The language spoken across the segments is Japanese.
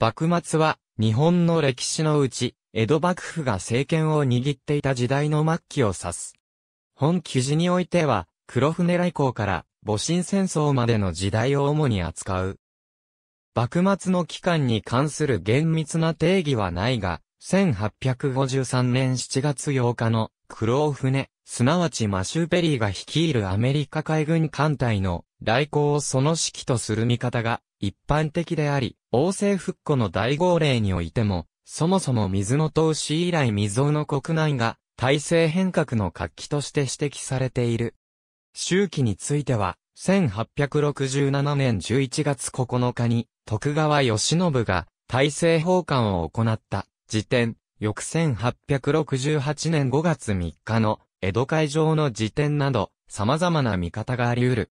幕末は、日本の歴史のうち、江戸幕府が政権を握っていた時代の末期を指す。本記事においては、黒船来航から戊辰戦争までの時代を主に扱う。幕末の期間に関する厳密な定義はないが、1853年7月8日の黒船、すなわちマシューペリーが率いるアメリカ海軍艦隊の来航をその指揮とする見方が一般的であり、王政復古の大号令においても、そもそも水の投資以来未曾有の国内が、体制変革の活気として指摘されている。周期については、1867年11月9日に、徳川義信が、大政奉還を行った、時点、翌1868年5月3日の、江戸会場の時点など、様々な見方があり得る。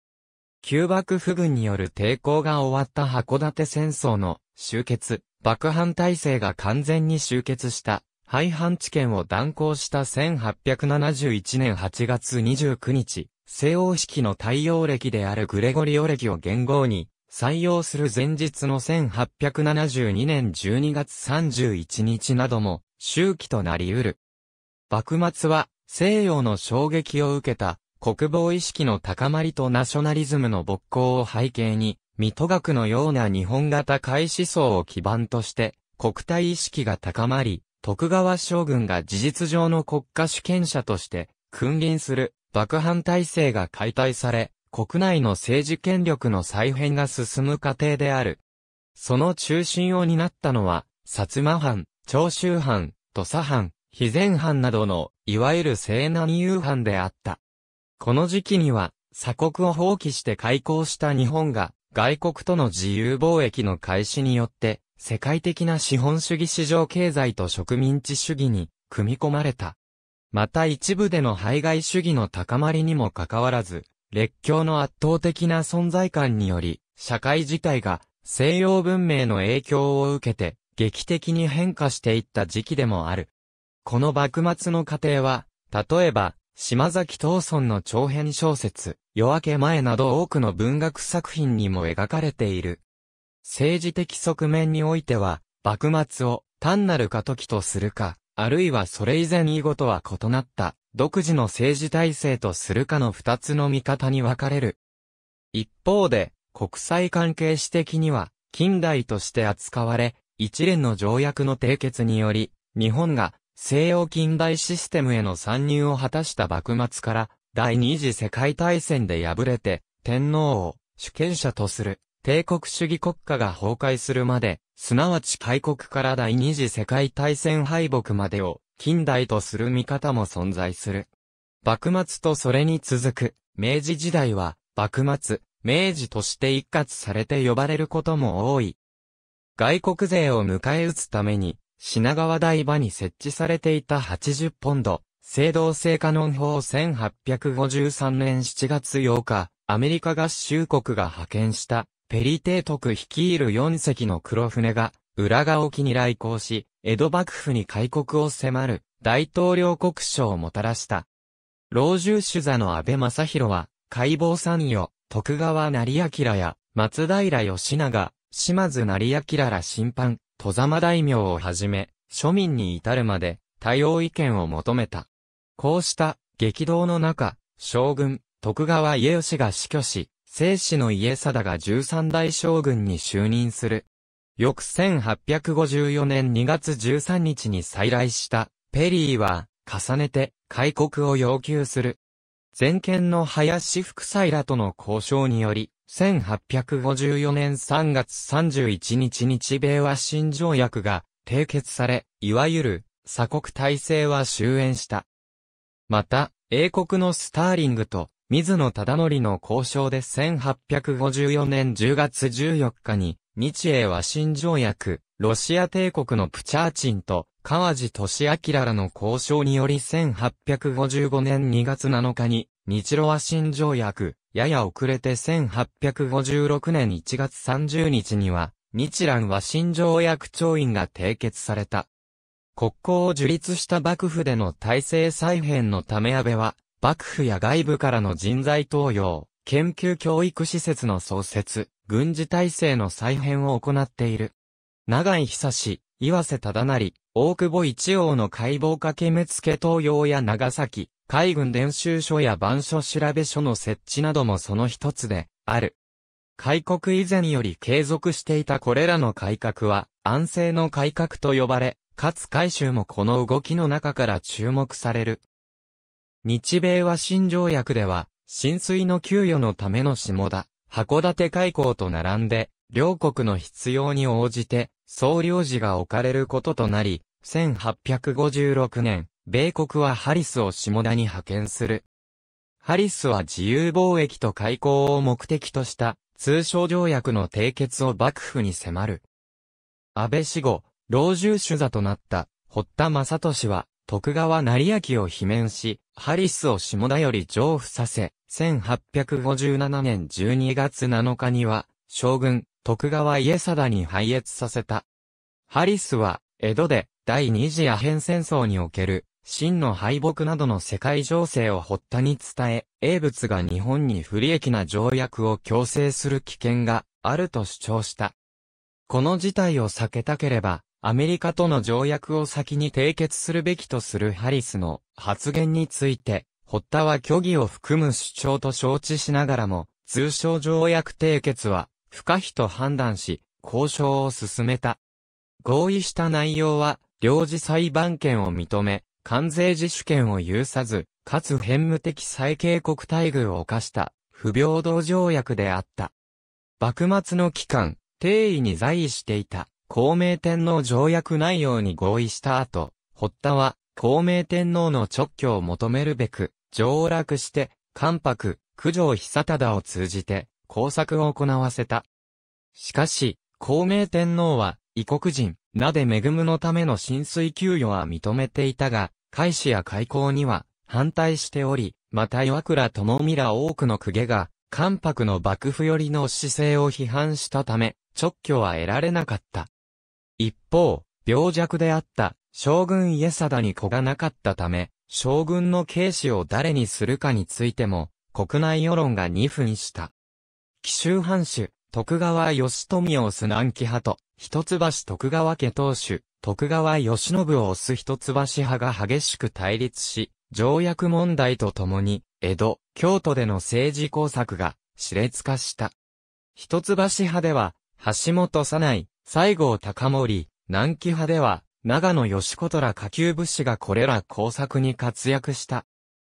旧幕府軍による抵抗が終わった函館戦争の終結、幕藩体制が完全に終結した、廃藩置県を断行した1871年8月29日、西欧式の太陽暦であるグレゴリオ暦を元号に採用する前日の1872年12月31日なども周期となり得る。幕末は西洋の衝撃を受けた国防意識の高まりとナショナリズムの勃興を背景に、水戸学のような日本型開思想を基盤として、国体意識が高まり、徳川将軍が事実上の国家主権者として、君臨する、幕藩体制が解体され、国内の政治権力の再編が進む過程である。その中心を担ったのは、薩摩藩、長州藩、土佐藩、肥前藩などの、いわゆる西南遊藩であった。この時期には、鎖国を放棄して開港した日本が、外国との自由貿易の開始によって、世界的な資本主義市場経済と植民地主義に組み込まれた。また一部での排外主義の高まりにもかかわらず、列強の圧倒的な存在感により、社会自体が西洋文明の影響を受けて、劇的に変化していった時期でもある。この幕末の過程は、例えば、島崎藤村の長編小説、夜明け前など多くの文学作品にも描かれている。政治的側面においては、幕末を単なる過渡期とするか、あるいはそれ以前以後とは異なった、独自の政治体制とするかの二つの見方に分かれる。一方で、国際関係史的には、近代として扱われ、一連の条約の締結により、日本が西洋近代システムへの参入を果たした幕末から第二次世界大戦で敗れて天皇を主権者とする帝国主義国家が崩壊するまで、すなわち開国から第二次世界大戦敗北までを近代とする見方も存在する。幕末とそれに続く明治時代は幕末、明治として一括されて呼ばれることも多い。外国勢を迎え撃つために品川台場に設置されていた80ポンド、制動性カノン法1853年7月8日、アメリカ合衆国が派遣したペリ提徳率いる4隻の黒船が、浦賀沖に来航し、江戸幕府に開国を迫る大統領国書をもたらした。老中主座の安倍正弘は、解剖参与、徳川成明や松平義長、島津成明ら審判、戸様大名をはじめ、庶民に至るまで、多様意見を求めた。こうした激動の中、将軍、徳川家吉が死去し、生死の家定が13代将軍に就任する。翌1854年2月13日に再来したペリーは、重ねて開国を要求する。全権の林副祭らとの交渉により、1854年3月31日日米和親条約が締結され、いわゆる鎖国体制は終焉した。また、英国のスターリングと水野忠則の交渉で1854年10月14日に、日英和親条約、ロシア帝国のプチャーチンと川地俊明らの交渉により1855年2月7日に日露和親条約、やや遅れて1856年1月30日には、日蘭和親条約調印が締結された。国交を樹立した幕府での体制再編のため安倍は、幕府や外部からの人材登用、研究教育施設の創設、軍事体制の再編を行っている。長井久志、岩瀬忠成、大久保一王の解剖家決め付け登用や長崎、海軍練習所や番所調べ所の設置などもその一つで、ある。開国以前より継続していたこれらの改革は、安政の改革と呼ばれ、かつ改修もこの動きの中から注目される。日米和親条約では、浸水の給与のための下田、函館開港と並んで、両国の必要に応じて、総領事が置かれることとなり、1856年、米国はハリスを下田に派遣する。ハリスは自由貿易と開港を目的とした通商条約の締結を幕府に迫る。安倍死後、老中主座となった堀田正俊は徳川成明を罷免し、ハリスを下田より上付させ、1857年12月7日には、将軍、徳川家定に拝越させた。ハリスは、江戸で、第二次アヘン戦争における、真の敗北などの世界情勢を発端に伝え、英仏が日本に不利益な条約を強制する危険があると主張した。この事態を避けたければ、アメリカとの条約を先に締結するべきとするハリスの発言について、ッタは虚偽を含む主張と承知しながらも、通商条約締結は不可避と判断し、交渉を進めた。合意した内容は、領事裁判権を認め、関税自主権を有さず、かつ偏無的最恵国待遇を犯した、不平等条約であった。幕末の期間、定位に在位していた、孔明天皇条約内容に合意した後、堀田は、孔明天皇の直居を求めるべく、上洛して、関白、九条久忠を通じて、工作を行わせた。しかし、孔明天皇は、異国人、なで恵むのための浸水給与は認めていたが、開始や開港には反対しており、また岩倉智美ら多くの公家が、関白の幕府寄りの姿勢を批判したため、直挙は得られなかった。一方、病弱であった将軍家定に子がなかったため、将軍の警視を誰にするかについても、国内世論が二分した。奇襲藩主、徳川義富を推す南紀派と、一橋徳川家当主、徳川義信を推す一橋派が激しく対立し、条約問題とともに、江戸、京都での政治工作が、熾烈化した。一橋派では、橋本左内、西郷隆盛、南紀派では、長野義子とら下級武士がこれら工作に活躍した。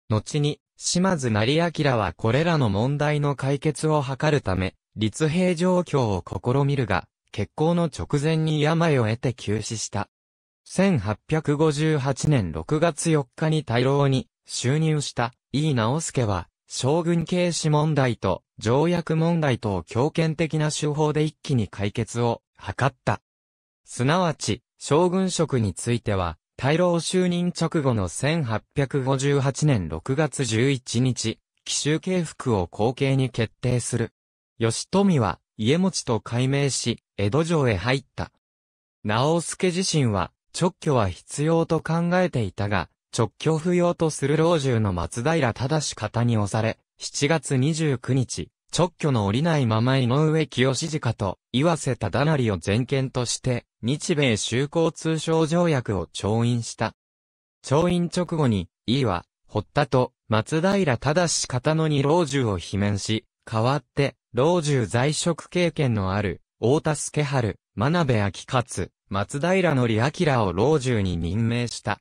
後に、島津成明はこれらの問題の解決を図るため、立兵状況を試みるが、結婚の直前に病を得て急死した。1858年6月4日に大老に就任した井伊直輔は、将軍軽視問題と条約問題と強権的な手法で一気に解決を図った。すなわち、将軍職については、大老就任直後の1858年6月11日、奇襲警福を後継に決定する。義富は家持と改名し、江戸城へ入った。直助自身は、直居は必要と考えていたが、直居不要とする老中の松平正方に押され、7月29日、直居の降りないまま井上清家と岩瀬忠成を全権として、日米修好通商条約を調印した。調印直後に、井は、堀田と松平正方の二老中を罷免し、代わって、老中在職経験のある、大田助春、真鍋明勝、松平則明を老中に任命した。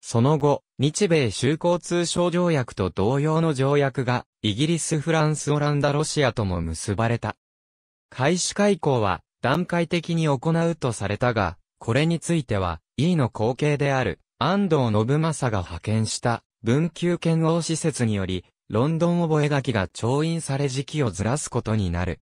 その後、日米修好通商条約と同様の条約が、イギリス、フランス、オランダ、ロシアとも結ばれた。開始開港は、段階的に行うとされたが、これについては、E の後継である、安藤信正が派遣した、文久圏王施設により、ロンドン覚書が調印され時期をずらすことになる。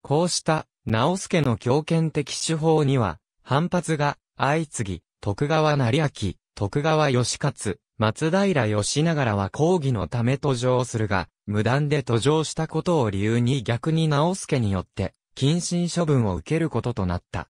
こうした、直助の強権的手法には、反発が相次ぎ、徳川成明、徳川義勝、松平義長らは抗議のため途上するが、無断で途上したことを理由に逆に直助によって、謹慎処分を受けることとなった。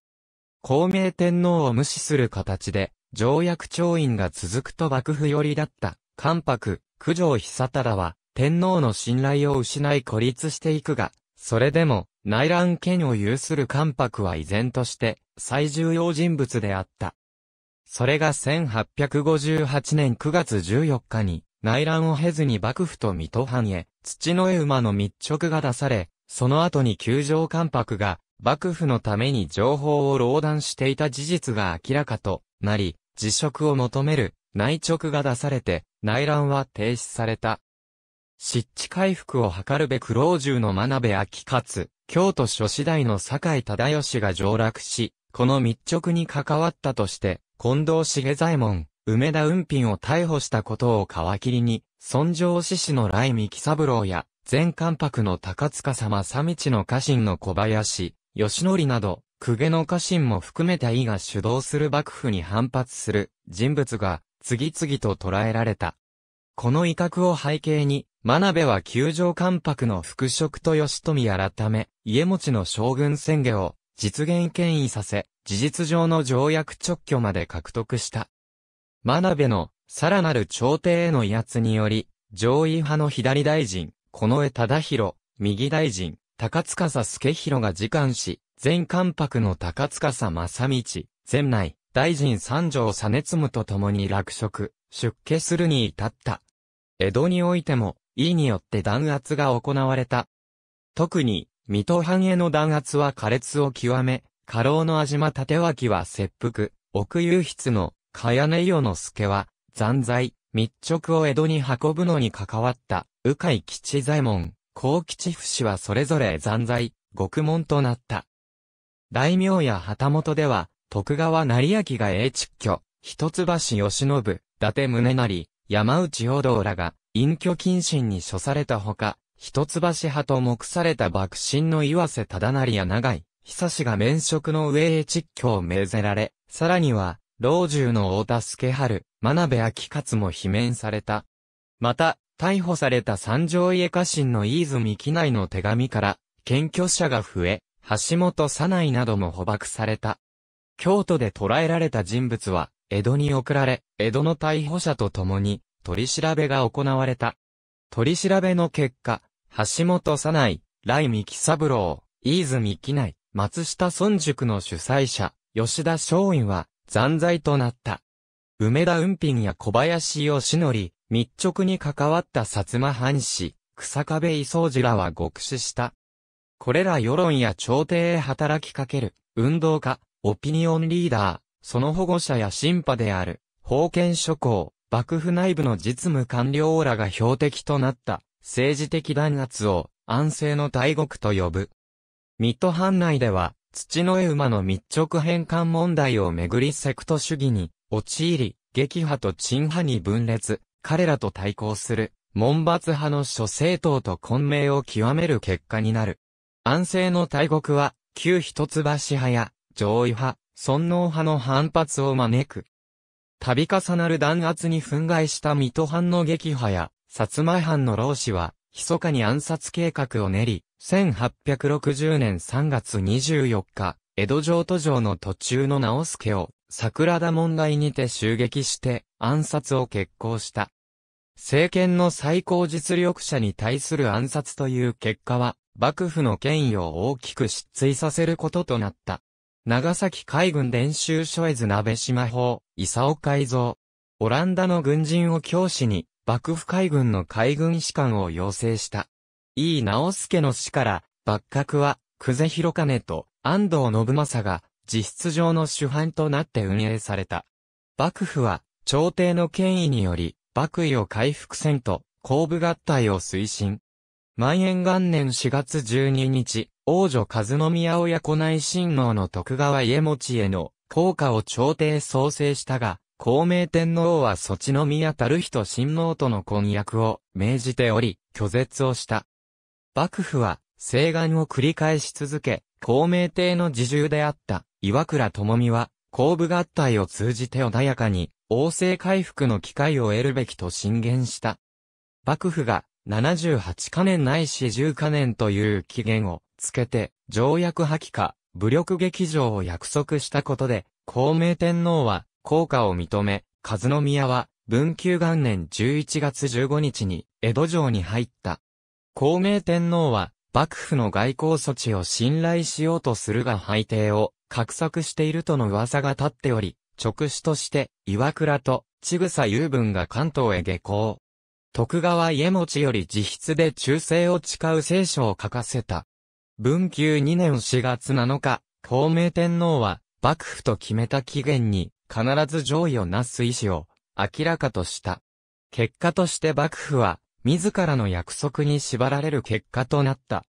孔明天皇を無視する形で、条約調印が続くと幕府寄りだった関白、九条久忠は、天皇の信頼を失い孤立していくが、それでも、内乱権を有する関白は依然として、最重要人物であった。それが1858年9月14日に、内乱を経ずに幕府と水戸藩へ、土の絵馬の密着が出され、その後に九条関白が、幕府のために情報を漏断していた事実が明らかとなり、辞職を求める内直が出されて、内乱は停止された。湿地回復を図るべく老中の真鍋明勝、京都諸子大の酒井忠義が上洛し、この密直に関わったとして、近藤茂左衛門、梅田雲賓を逮捕したことを皮切りに、尊上志士の雷三木三郎や、前関白の高塚様佐道の家臣の小林、吉則など、公家の家臣も含めた伊が主導する幕府に反発する人物が次々と捕らえられた。この威嚇を背景に、真鍋は球条関白の復職と吉富改め、家持の将軍宣言を実現権威させ、事実上の条約直挙まで獲得した。真鍋の、さらなる朝廷への威圧により、上位派の左大臣、近衛忠宏、右大臣、高塚佐助弘が時間し、前関白の高塚佐正道、前内、大臣三条熱務と共に落職、出家するに至った。江戸においても、意によって弾圧が行われた。特に、水戸藩への弾圧は苛烈を極め、家老の味間立脇は切腹、奥遊筆の、茅根与之助は、残罪、密直を江戸に運ぶのに関わった、鵜飼吉左衛門、幸吉不死はそれぞれ残罪、獄門となった。大名や旗本では、徳川成明が英蟄居、一橋慶喜、伊達宗成、山内大道らが、隠居謹慎に処されたほか、一橋派と目された幕臣の岩瀬忠成や長井、久志が免職の上へ実居を命ぜられ、さらには、老中の大田助春、真鍋秋勝も罷免された。また、逮捕された三条家家臣の飯泉機内の手紙から、検挙者が増え、橋本左内なども捕獲された。京都で捕らえられた人物は、江戸に送られ、江戸の逮捕者と共に、取り調べが行われた。取り調べの結果、橋本さない、来三木三郎、飯泉紀内、松下村塾の主催者、吉田松陰は、残罪となった。梅田雲賓や小林義則、密直に関わった薩摩藩士、草壁伊宗次らは獄死した。これら世論や朝廷へ働きかける、運動家、オピニオンリーダー、その保護者や審判である、封建諸侯、幕府内部の実務官僚らが標的となった、政治的弾圧を、安政の大国と呼ぶ。水戸藩内では、土の絵馬の密直返還問題をめぐりセクト主義に、陥り、撃破と鎮派に分裂、彼らと対抗する、門閥派の諸政党と混迷を極める結果になる。安政の大国は、旧一橋派や、上位派、尊王派の反発を招く。度重なる弾圧に憤慨した水戸藩の撃破や、薩摩藩の老子は、密かに暗殺計画を練り、1860年3月24日、江戸城都城の途中の直助を、桜田問題にて襲撃して、暗殺を決行した。政権の最高実力者に対する暗殺という結果は、幕府の権威を大きく失墜させることとなった。長崎海軍練習所絵図鍋島法、伊佐尾海蔵。オランダの軍人を教師に、幕府海軍の海軍士官を要請した。井伊直助の死から、幕閣は、久世広金と安藤信正が、実質上の主犯となって運営された。幕府は、朝廷の権威により、幕位を回復せんと、後部合体を推進。万延元年4月12日、王女和宮親子内親王の徳川家持への効果を朝廷創生したが、孔明天皇はそちの宮たる人親王との婚約を命じており、拒絶をした。幕府は、請願を繰り返し続け、孔明帝の自重であった、岩倉智美は、後部合体を通じて穏やかに、王政回復の機会を得るべきと進言した。幕府が、78カ年ないし10カ年という期限をつけて、条約破棄か、武力劇場を約束したことで、孔明天皇は、効果を認め、和宮は、文久元年11月15日に、江戸城に入った。孔明天皇は、幕府の外交措置を信頼しようとするが敗帝を、画策しているとの噂が立っており、直使として、岩倉と、千草雄文が関東へ下校。徳川家持より自筆で忠誠を誓う聖書を書かせた。文久2年4月7日、孔明天皇は、幕府と決めた期限に、必ず上位をなす意思を、明らかとした。結果として幕府は、自らの約束に縛られる結果となった。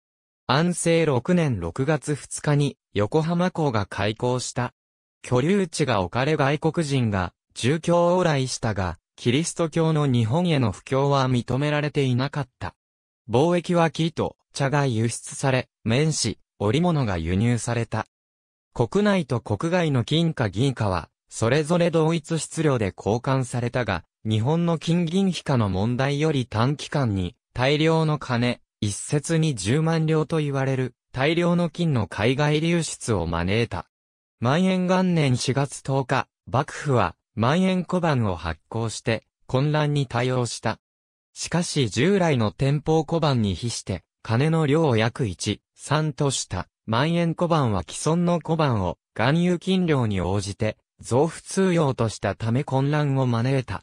安政6年6月2日に、横浜港が開港した。居留地が置かれ外国人が、住居往来したが、キリスト教の日本への布教は認められていなかった。貿易は木と茶が輸出され、綿紙、織物が輸入された。国内と国外の金貨銀貨は、それぞれ同一質量で交換されたが、日本の金銀比価の問題より短期間に、大量の金、一説に10万両と言われる、大量の金の海外流出を招いた。万円元年4月10日、幕府は、万円小判を発行して、混乱に対応した。しかし従来の店舗小判に比して、金の量を約1、3とした、万円小判は既存の小判を、含有金量に応じて、増付通用としたため混乱を招いた。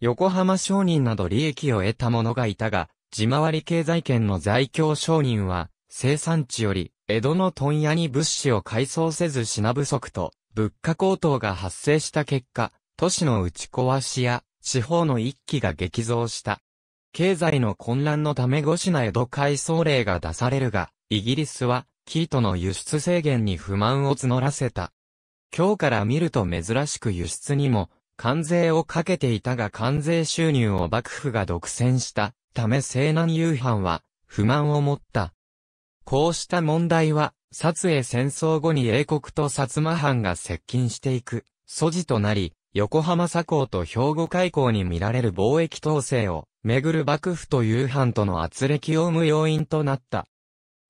横浜商人など利益を得た者がいたが、自回り経済圏の在京商人は、生産地より、江戸の問屋に物資を改装せず品不足と、物価高騰が発生した結果、都市の打ち壊しや、地方の一揆が激増した。経済の混乱のため5品江戸改装令が出されるが、イギリスは、キートの輸出制限に不満を募らせた。今日から見ると珍しく輸出にも、関税をかけていたが関税収入を幕府が独占したため西南夕藩は不満を持った。こうした問題は、撮影戦争後に英国と薩摩藩が接近していく、素地となり、横浜左港と兵庫海溝に見られる貿易統制をめぐる幕府と夕飯との圧力を生む要因となった。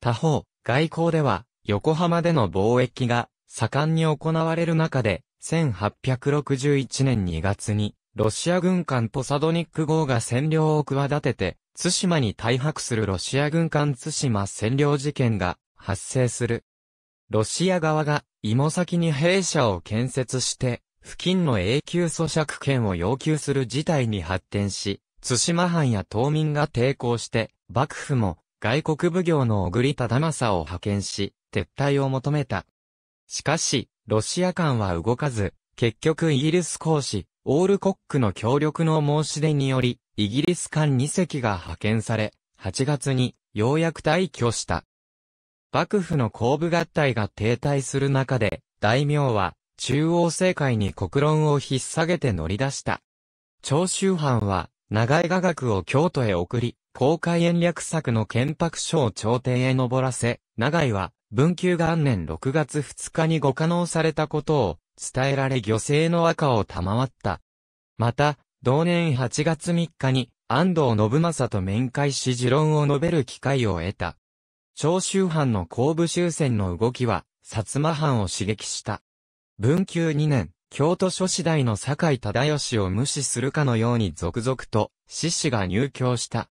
他方、外交では、横浜での貿易が盛んに行われる中で、1861年2月に、ロシア軍艦ポサドニック号が占領を企てて、津島に大迫するロシア軍艦津島占領事件が発生する。ロシア側が、芋先に兵舎を建設して、付近の永久租借権を要求する事態に発展し、津島藩や島民が抵抗して、幕府も外国奉行の小栗忠政を派遣し、撤退を求めた。しかし、ロシア艦は動かず、結局イギリス公使、オールコックの協力の申し出により、イギリス艦2隻が派遣され、8月にようやく退去した。幕府の後部合体が停滞する中で、大名は中央政界に国論を引っ提げて乗り出した。長州藩は長井雅学を京都へ送り、公開演略作の憲白書を朝廷へ登らせ、長井は、文久元年6月2日にご可能されたことを、伝えられ漁政の赤を賜った。また、同年8月3日に、安藤信正と面会し持論を述べる機会を得た。長州藩の後部終戦の動きは、薩摩藩を刺激した。文久2年、京都諸子大の堺井忠義を無視するかのように続々と、志士が入教した。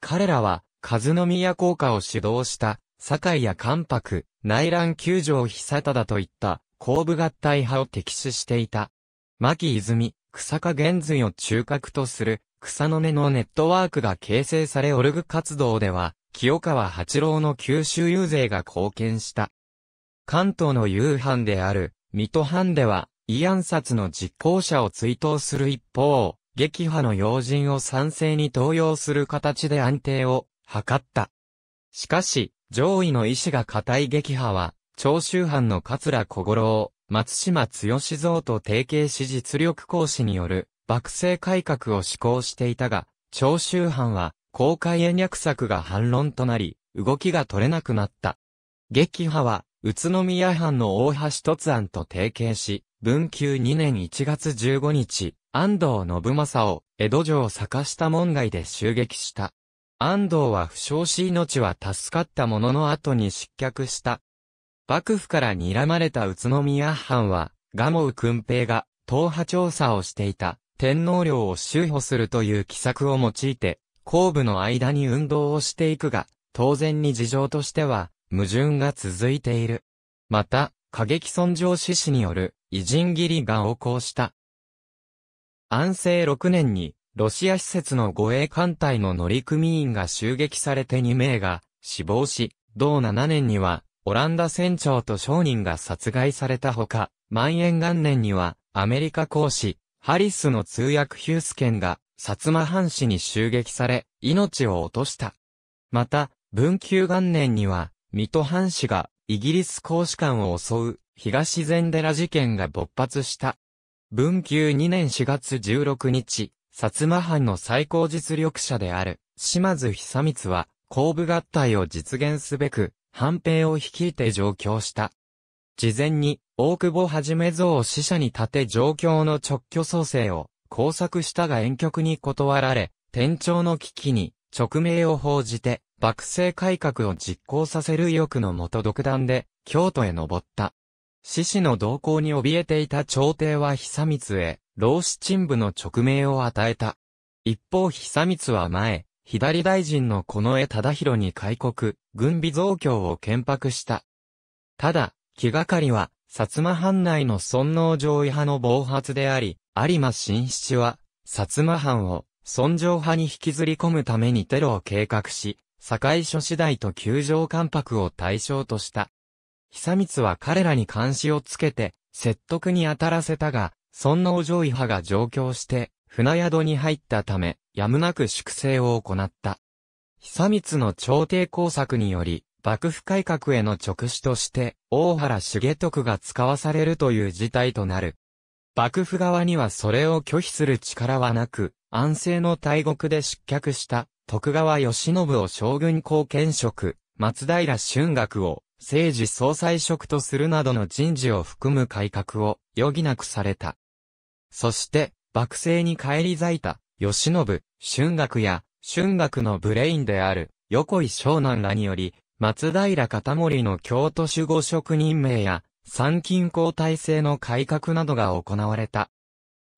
彼らは、和宮効果を指導した、堺や関白、内乱九条久忠といった、後部合体派を敵視していた。牧泉、草加玄髄を中核とする、草の根のネットワークが形成されオルグ活動では、清川八郎の九州遊勢が貢献した。関東の夕飯である、水戸藩では、慰安殺の実行者を追悼する一方、撃破の要人を賛成に登用する形で安定を図った。しかし、上位の意志が固い撃破は、長州藩の桂小五郎、松島剛像と提携し実力行使による、幕政改革を施行していたが、長州藩は、公開延略策が反論となり、動きが取れなくなった。撃破は、宇都宮藩の大橋突案と提携し、文久2年1月15日、安藤信正を江戸城坂下門外で襲撃した。安藤は負傷し命は助かったものの後に失脚した。幕府から睨まれた宇都宮藩は、蒲生君平が、党派調査をしていた、天皇陵を修補するという奇策を用いて、後部の間に運動をしていくが、当然に事情としては、矛盾が続いている。また、過激尊上志士による偉人斬りが横行した。安政6年に、ロシア施設の護衛艦隊の乗組員が襲撃されて2名が死亡し、同7年には、オランダ船長と商人が殺害されたほか、万延元年には、アメリカ公使、ハリスの通訳ヒュースケンが、薩摩藩士に襲撃され、命を落とした。また、文久元年には、水戸藩士がイギリス公使館を襲う東禅寺事件が勃発した。文久2年4月16日、薩摩藩の最高実力者である島津久光は後部合体を実現すべく藩兵を率いて上京した。事前に大久保はじめ像を死者に立て上京の直居創生を工作したが遠曲に断られ、天朝の危機に直命を報じて幕政改革を実行させる意欲のもと独断で、京都へ登った。獅子の動向に怯えていた朝廷は久光へ、老子陳部の勅命を与えた。一方久光は前、左大臣の近衛忠宏に開国、軍備増強を建白した。ただ、気がかりは、薩摩藩内の尊王攘夷派の暴発であり、有馬新七は、薩摩藩を、尊攘派に引きずり込むためにテロを計画し、堺諸次第と球場関白を対象とした。久光は彼らに監視をつけて、説得に当たらせたが、尊王攘夷派が上京して、船宿に入ったため、やむなく粛清を行った。久光の朝廷工作により、幕府改革への直視として、大原重徳が使わされるという事態となる。幕府側にはそれを拒否する力はなく、安政の大国で失脚した徳川義信を将軍後見職、松平春学を政治総裁職とするなどの人事を含む改革を余儀なくされた。そして、幕政に返り咲いた、義信、春学や、春学のブレインである、横井湘南らにより、松平片森の京都守護職任命や、参勤交代制の改革などが行われた。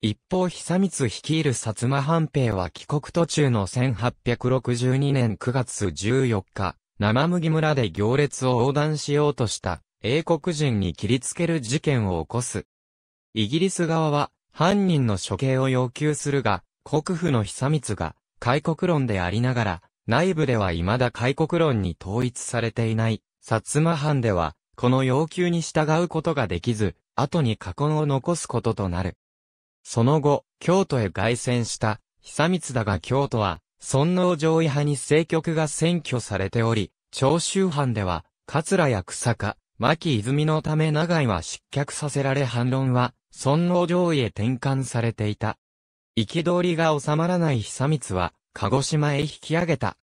一方久光率いる薩摩藩兵は帰国途中の1862年9月14日、生麦村で行列を横断しようとした英国人に切りつける事件を起こす。イギリス側は犯人の処刑を要求するが、国府の久光が開国論でありながら、内部では未だ開国論に統一されていない薩摩藩では、この要求に従うことができず、後に禍根を残すこととなる。その後、京都へ凱旋した、久光だが京都は、尊王攘夷派に政局が占拠されており、長州藩では、桂や草加、牧泉のため長井は失脚させられ反論は、尊王攘夷へ転換されていた。憤りが収まらない久光は、鹿児島へ引き上げた。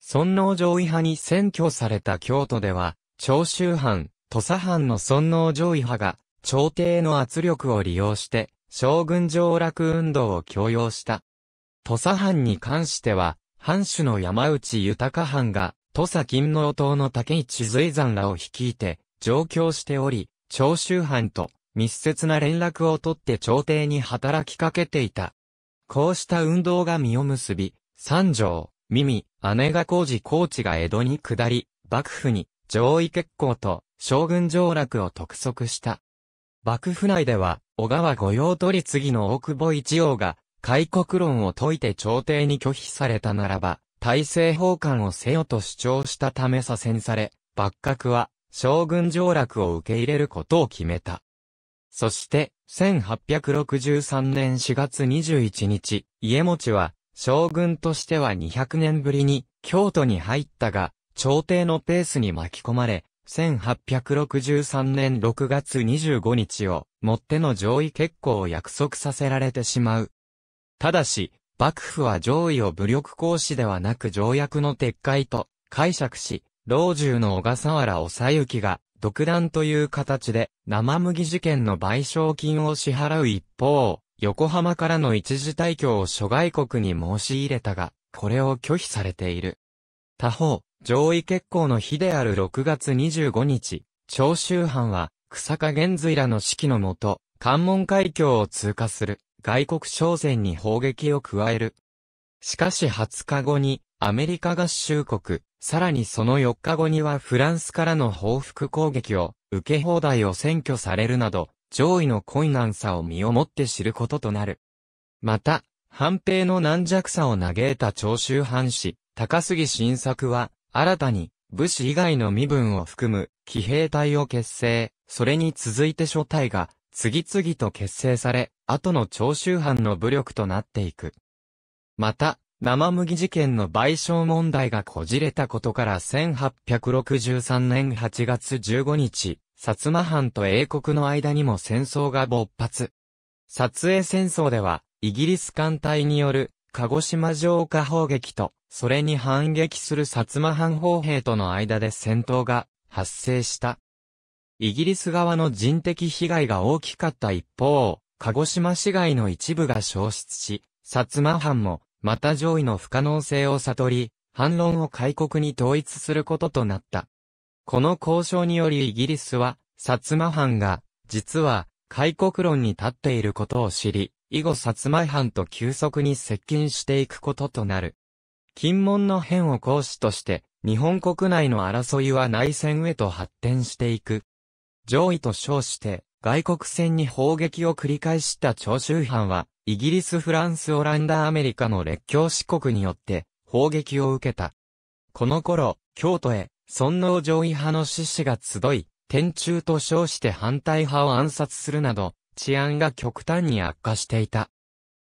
尊王攘夷派に占拠された京都では、長州藩、土佐藩の尊王攘夷派が、朝廷の圧力を利用して、将軍上落運動を強要した。土佐藩に関しては、藩主の山内豊藩が、土佐勤王党の竹市随山らを率いて、上京しており、長州藩と密接な連絡を取って朝廷に働きかけていた。こうした運動が実を結び、三条、耳、姉が工事高知が江戸に下り、幕府に上位決行と将軍上落を督促した。幕府内では小川御用取次の大久保一王が、開国論を解いて朝廷に拒否されたならば、大政奉還をせよと主張したため左遷され、幕閣は、将軍上落を受け入れることを決めた。そして、1863年4月21日、家持は、将軍としては200年ぶりに、京都に入ったが、朝廷のペースに巻き込まれ、1863年6月25日をもっての上位決行を約束させられてしまう。ただし、幕府は上位を武力行使ではなく条約の撤回と解釈し、老中の小笠原ゆきが独断という形で生麦事件の賠償金を支払う一方、横浜からの一時退去を諸外国に申し入れたが、これを拒否されている。他方、上位決行の日である6月25日、長州藩は、草加玄瑞らの指揮のもと、関門海峡を通過する、外国商船に砲撃を加える。しかし20日後に、アメリカ合衆国、さらにその4日後にはフランスからの報復攻撃を、受け放題を占拠されるなど、上位の困難さを身をもって知ることとなる。また、反兵の軟弱さを嘆いた長州藩士、高杉晋作は、新たに、武士以外の身分を含む、騎兵隊を結成、それに続いて諸隊が、次々と結成され、後の長州藩の武力となっていく。また、生麦事件の賠償問題がこじれたことから1863年8月15日、薩摩藩と英国の間にも戦争が勃発。撮影戦争では、イギリス艦隊による、鹿児島城下砲撃と、それに反撃する薩摩藩砲兵との間で戦闘が発生した。イギリス側の人的被害が大きかった一方、鹿児島市街の一部が消失し、薩摩藩も、また上位の不可能性を悟り、反論を開国に統一することとなった。この交渉によりイギリスは、薩摩藩が、実は、開国論に立っていることを知り、以後薩摩藩と急速に接近していくこととなる。金門の変を行使として、日本国内の争いは内戦へと発展していく。上位と称して、外国船に砲撃を繰り返した長州藩は、イギリス、フランス、オランダ、アメリカの列強四国によって、砲撃を受けた。この頃、京都へ、尊王攘夷派の志士が集い、天中と称して反対派を暗殺するなど、治安が極端に悪化していた。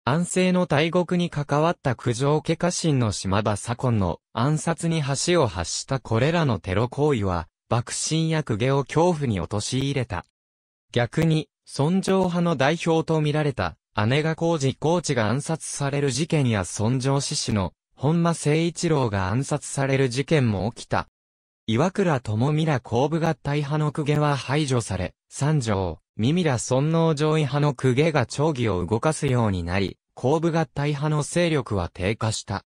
安政の大獄に関わった九条家家臣の島田左近の暗殺に橋を発したこれらのテロ行為は、幕臣や公家を恐怖に陥れた。逆に、尊上派の代表と見られた、姉が工事高知が暗殺される事件や尊上志士の、本間誠一郎が暗殺される事件も起きた。岩倉智美ら後部合体派の公家は排除され、三条、ミミラ尊王上位派の公家が長儀を動かすようになり、後部合体派の勢力は低下した。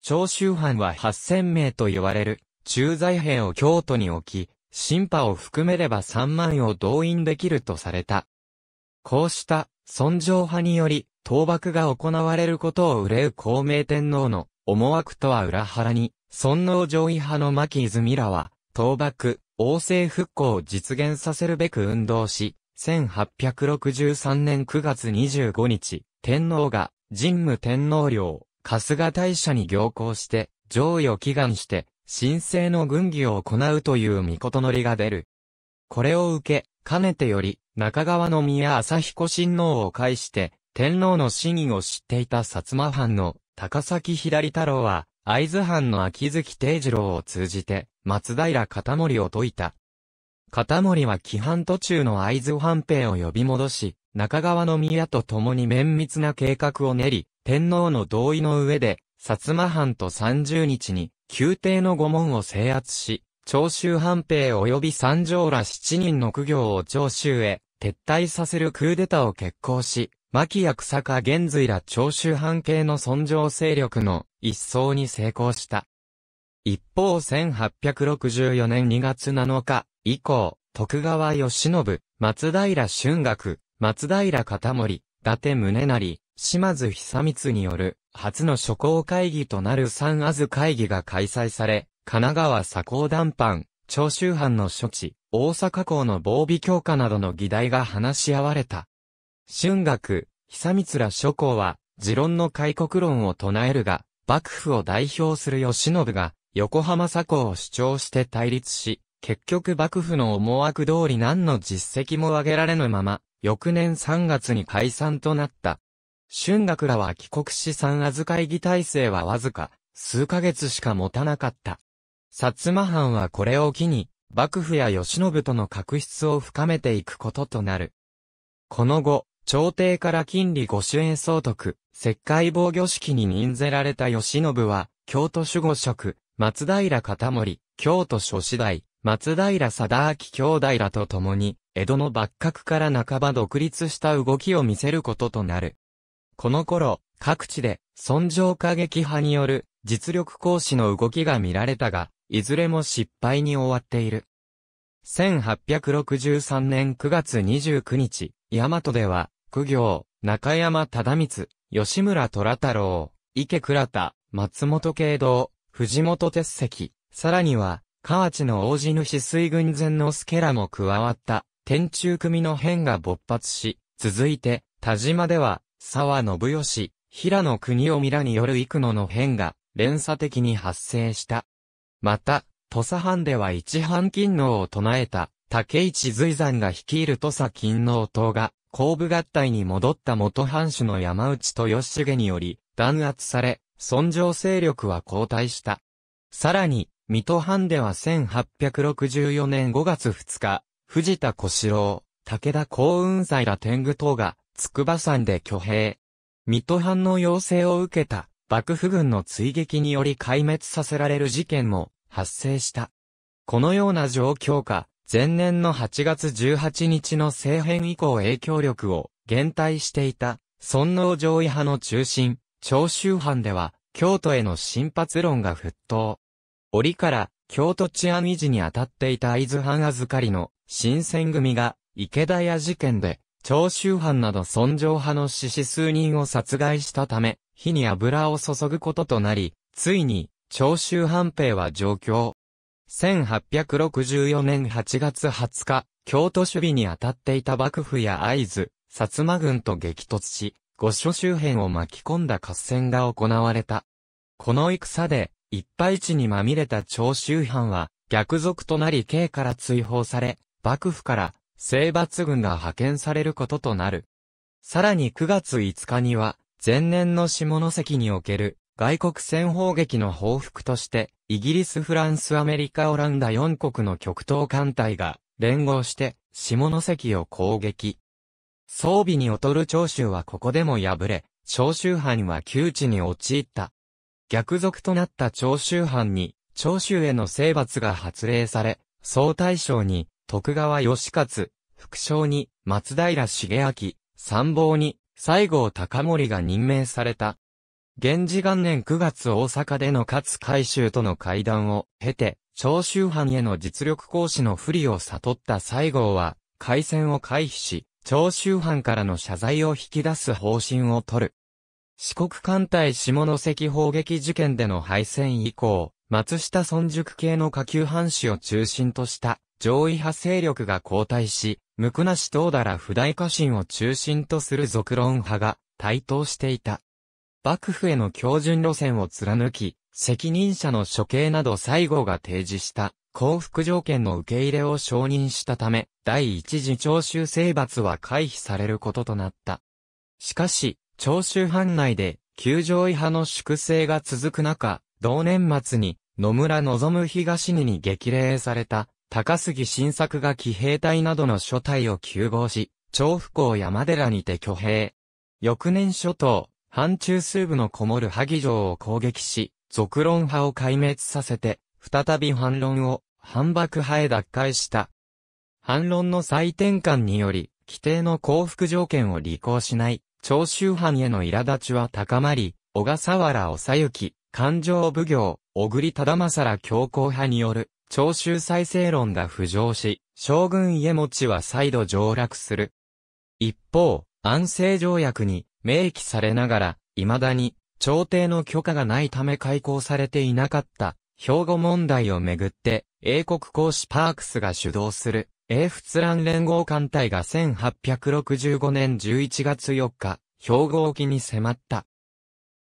長州藩は8000名と言われる、駐在兵を京都に置き、審判を含めれば3万を動員できるとされた。こうした、尊上派により、倒幕が行われることを憂う孔明天皇の思惑とは裏腹に、尊王上位派の牧泉らは、倒幕、王政復興を実現させるべく運動し、1863年9月25日、天皇が、神武天皇陵、春日大社に行行して、上位を祈願して、神聖の軍議を行うという御事のりが出る。これを受け、かねてより、中川の宮朝彦親王を介して、天皇の真意を知っていた薩摩藩の高崎左太郎は、会津藩の秋月定次郎を通じて、松平片森を説いた。片森は規範途中の合図藩兵を呼び戻し、中川の宮と共に綿密な計画を練り、天皇の同意の上で、薩摩藩と30日に、宮廷の御門を制圧し、長州藩兵及び三条ら7人の苦行を長州へ撤退させるクーデターを決行し、牧や草加玄瑞ら長州藩系の尊上勢力の一層に成功した。一方1864年2月7日、以降、徳川義信、松平春学、松平片森、伊達宗成、島津久光による、初の諸行会議となる三阿津会議が開催され、神奈川左高談判、長州藩の処置、大阪港の防備強化などの議題が話し合われた。春学、久光ら諸行は、持論の開国論を唱えるが、幕府を代表する義信が、横浜左高を主張して対立し、結局幕府の思惑通り何の実績も挙げられぬまま、翌年3月に解散となった。春学らは帰国資産預か議体制はわずか、数ヶ月しか持たなかった。薩摩藩はこれを機に、幕府や吉信との確執を深めていくこととなる。この後、朝廷から金利御主演総督、石灰防御式に任ぜられた吉信は、京都守護職、松平片森、京都諸子大、松平貞明兄弟らと共に、江戸の幕閣から半ば独立した動きを見せることとなる。この頃、各地で、尊上過激派による、実力行使の動きが見られたが、いずれも失敗に終わっている。1863年9月29日、大和では、苦行、中山忠光、吉村虎太郎、池倉田、松本慶道、藤本鉄石、さらには、河内の王子主水軍前の助らも加わった、天中組の変が勃発し、続いて、田島では、沢信義、平野国を皆による幾野の変が、連鎖的に発生した。また、土佐藩では一藩勤能を唱えた、竹市随山が率いる土佐勤能党が、後部合体に戻った元藩主の山内豊重により、弾圧され、尊上勢力は後退した。さらに、水戸藩では1864年5月2日、藤田小四郎、武田幸雲斎ら天狗等が、筑波山で挙兵。水戸藩の要請を受けた、幕府軍の追撃により壊滅させられる事件も、発生した。このような状況下、前年の8月18日の政変以降影響力を減退していた、尊王攘夷派の中心、長州藩では、京都への新発論が沸騰。折から京都治安維持に当たっていた会津藩預かりの新選組が池田屋事件で長州藩など尊上派の獅子数人を殺害したため、火に油を注ぐこととなり、ついに長州藩兵は上京。1864年8月20日、京都守備に当たっていた幕府や合図、薩摩軍と激突し、御所周辺を巻き込んだ合戦が行われた。この戦で、一敗地にまみれた長州藩は、逆賊となり刑から追放され、幕府から征伐軍が派遣されることとなる。さらに9月5日には、前年の下関における外国戦砲撃の報復として、イギリス、フランス、アメリカ、オランダ4国の極東艦隊が連合して下関を攻撃。装備に劣る長州はここでも敗れ、長州藩は窮地に陥った。逆賊となった長州藩に、長州への征伐が発令され、総大将に、徳川義勝、副将に、松平重明、参謀に、西郷隆盛が任命された。源氏元年9月大阪での勝海舟との会談を経て、長州藩への実力行使の不利を悟った西郷は、海戦を回避し、長州藩からの謝罪を引き出す方針を取る。四国艦隊下関砲撃事件での敗戦以降、松下村塾系の下級藩士を中心とした上位派勢力が交代し、無垢なし東だら不大家臣を中心とする続論派が台頭していた。幕府への標準路線を貫き、責任者の処刑など西郷が提示した降伏条件の受け入れを承認したため、第一次徴収征伐は回避されることとなった。しかし、長州藩内で、旧上位派の粛清が続く中、同年末に、野村望東にに激励された、高杉晋作が騎兵隊などの諸隊を急合し、調布港山寺にて挙兵。翌年初頭、藩中枢部のこもる萩城を攻撃し、俗論派を壊滅させて、再び反論を、反爆派へ奪回した。反論の再転換により、規定の降伏条件を履行しない、長州藩への苛立ちは高まり、小笠原おさゆき、勘定奉行、小栗忠政ら強硬派による、長州再生論が浮上し、将軍家持は再度上落する。一方、安政条約に明記されながら、未だに、朝廷の許可がないため開港されていなかった、兵庫問題をめぐって、英国公使パークスが主導する英仏蘭連合艦隊が1865年11月4日、兵庫沖に迫った。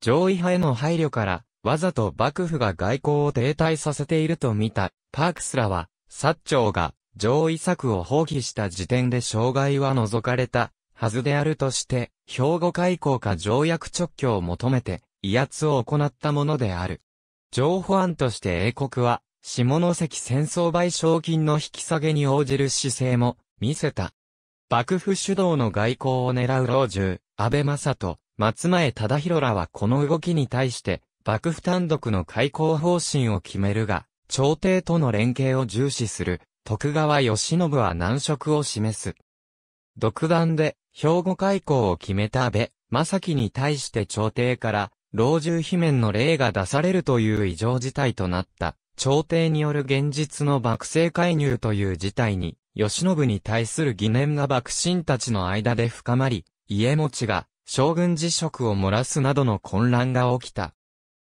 上位派への配慮から、わざと幕府が外交を停滞させていると見た、パークスらは、薩長が上位策を放棄した時点で障害は除かれた、はずであるとして、兵庫開港か条約直挙を求めて、威圧を行ったものである。情報案として英国は、下関戦争賠償金の引き下げに応じる姿勢も見せた。幕府主導の外交を狙う老中、安倍正人、松前忠弘らはこの動きに対して、幕府単独の開港方針を決めるが、朝廷との連携を重視する、徳川義信は難色を示す。独断で、兵庫開港を決めた安倍、正樹に対して朝廷から、老中罷免の令が出されるという異常事態となった。朝廷による現実の幕政介入という事態に、吉信に対する疑念が幕臣たちの間で深まり、家持ちが将軍辞職を漏らすなどの混乱が起きた。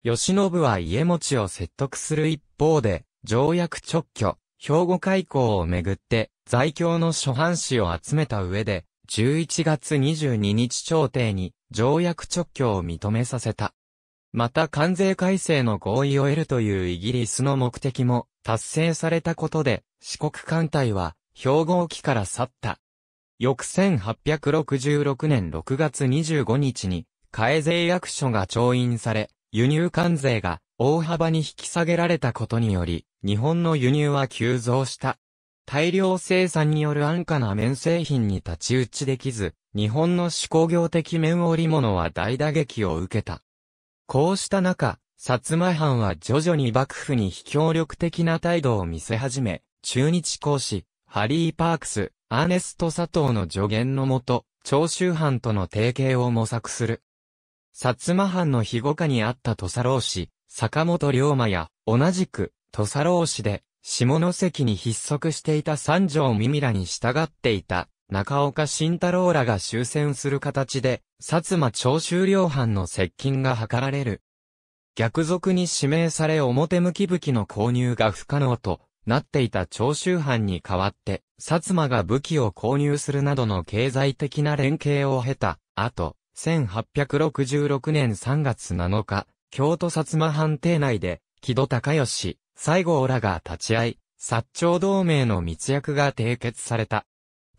吉信は家持ちを説得する一方で、条約直挙、兵庫開港をめぐって、在京の諸藩士を集めた上で、11月22日朝廷に条約直挙を認めさせた。また関税改正の合意を得るというイギリスの目的も達成されたことで、四国艦隊は標号機から去った。翌1866年6月25日に、改税役所が調印され、輸入関税が大幅に引き下げられたことにより、日本の輸入は急増した。大量生産による安価な綿製品に立ち打ちできず、日本の手工業的綿織物は大打撃を受けた。こうした中、薩摩藩は徐々に幕府に非協力的な態度を見せ始め、中日講師、ハリー・パークス、アーネスト・佐藤の助言のもと、長州藩との提携を模索する。薩摩藩の庇護下にあった土佐老氏、坂本龍馬や、同じく、土佐老氏で、下関に筆足していた三条三ミラに従っていた、中岡慎太郎らが終戦する形で、薩摩長州領藩の接近が図られる。逆賊に指名され表向き武器の購入が不可能となっていた長州藩に代わって、薩摩が武器を購入するなどの経済的な連携を経た後、1866年3月7日、京都薩摩藩邸内で、木戸高吉、西郷らが立ち会い、薩長同盟の密約が締結された。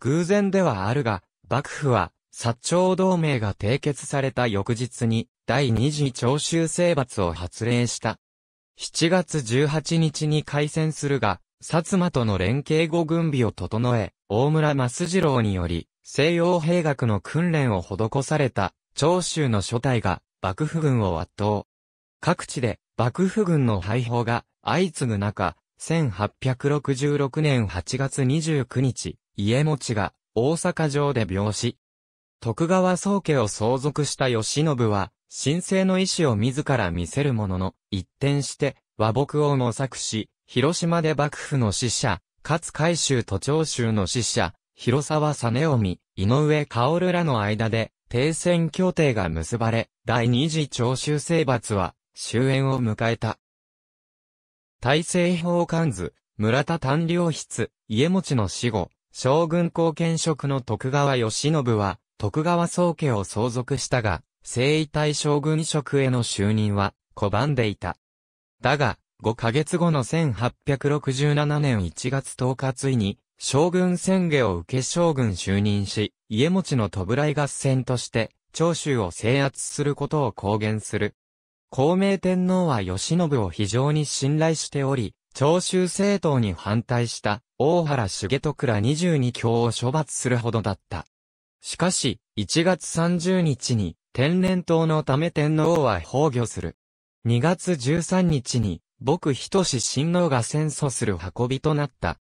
偶然ではあるが、幕府は、薩長同盟が締結された翌日に、第二次徴収征伐を発令した。7月18日に開戦するが、薩摩との連携後軍備を整え、大村増次郎により、西洋兵学の訓練を施された、長州の諸隊が、幕府軍を圧倒。各地で、幕府軍の敗北が、相次ぐ中、1866年8月29日、家持が大阪城で病死。徳川宗家を相続した吉信は、神聖の意志を自ら見せるものの、一転して和睦を模索し、広島で幕府の使者、勝海州都長州の使者、広沢実臣、井上薫らの間で、停戦協定が結ばれ、第二次長州征伐は終焉を迎えた。大政奉還図、村田丹領筆、家持の死後、将軍後見職の徳川義信は、徳川宗家を相続したが、征夷大将軍職への就任は拒んでいた。だが、5ヶ月後の1867年1月10日ついに、将軍宣言を受け将軍就任し、家持ちの戸来合戦として、長州を制圧することを公言する。孔明天皇は義信を非常に信頼しており、長州政党に反対した大原重徳ら22教を処罰するほどだった。しかし、1月30日に、天然痘のため天皇は崩御する。2月13日に、僕ひとし親王が戦争する運びとなった。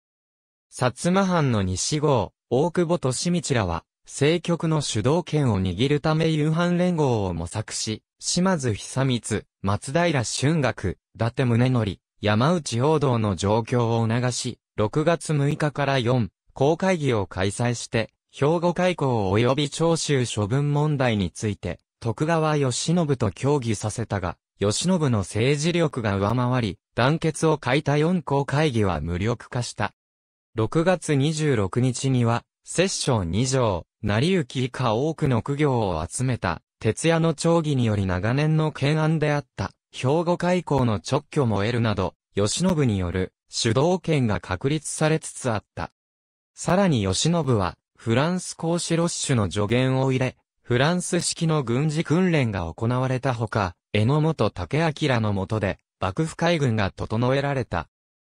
薩摩藩の西郷、大久保利道らは、政局の主導権を握るため夕飯連合を模索し、島津久光、松平春学、伊達宗則、山内王道の状況を促し、6月6日から4、公会議を開催して、兵庫開港及び徴収処分問題について、徳川義信と協議させたが、義信の政治力が上回り、団結を欠いた4公会議は無力化した。6月26日には、摂政2条、成行以下多くの苦行を集めた、徹夜の町議により長年の懸案であった、兵庫開港の直挙も得るなど、義信による主導権が確立されつつあった。さらに吉信は、フランス公使ロッシュの助言を入れ、フランス式の軍事訓練が行われたほか、榎本武明の下で、幕府海軍が整えられた。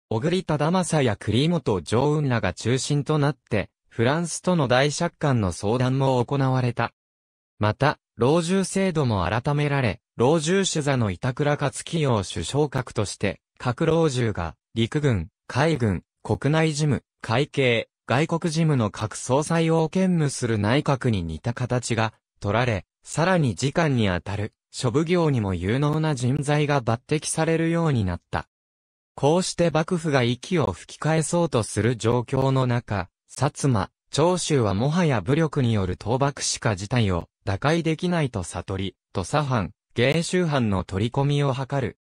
小栗忠政や栗本常雲らが中心となって、フランスとの大借款の相談も行われた。また、老中制度も改められ、老中主座の板倉勝清を首相格として、各老中が陸軍、海軍、国内事務、会計、外国事務の各総裁を兼務する内閣に似た形が取られ、さらに時間にあたる諸部業にも有能な人材が抜擢されるようになった。こうして幕府が息を吹き返そうとする状況の中、薩摩、長州はもはや武力による倒幕しか事態を打開できないと悟り、土佐藩、芸州藩の取り込みを図る。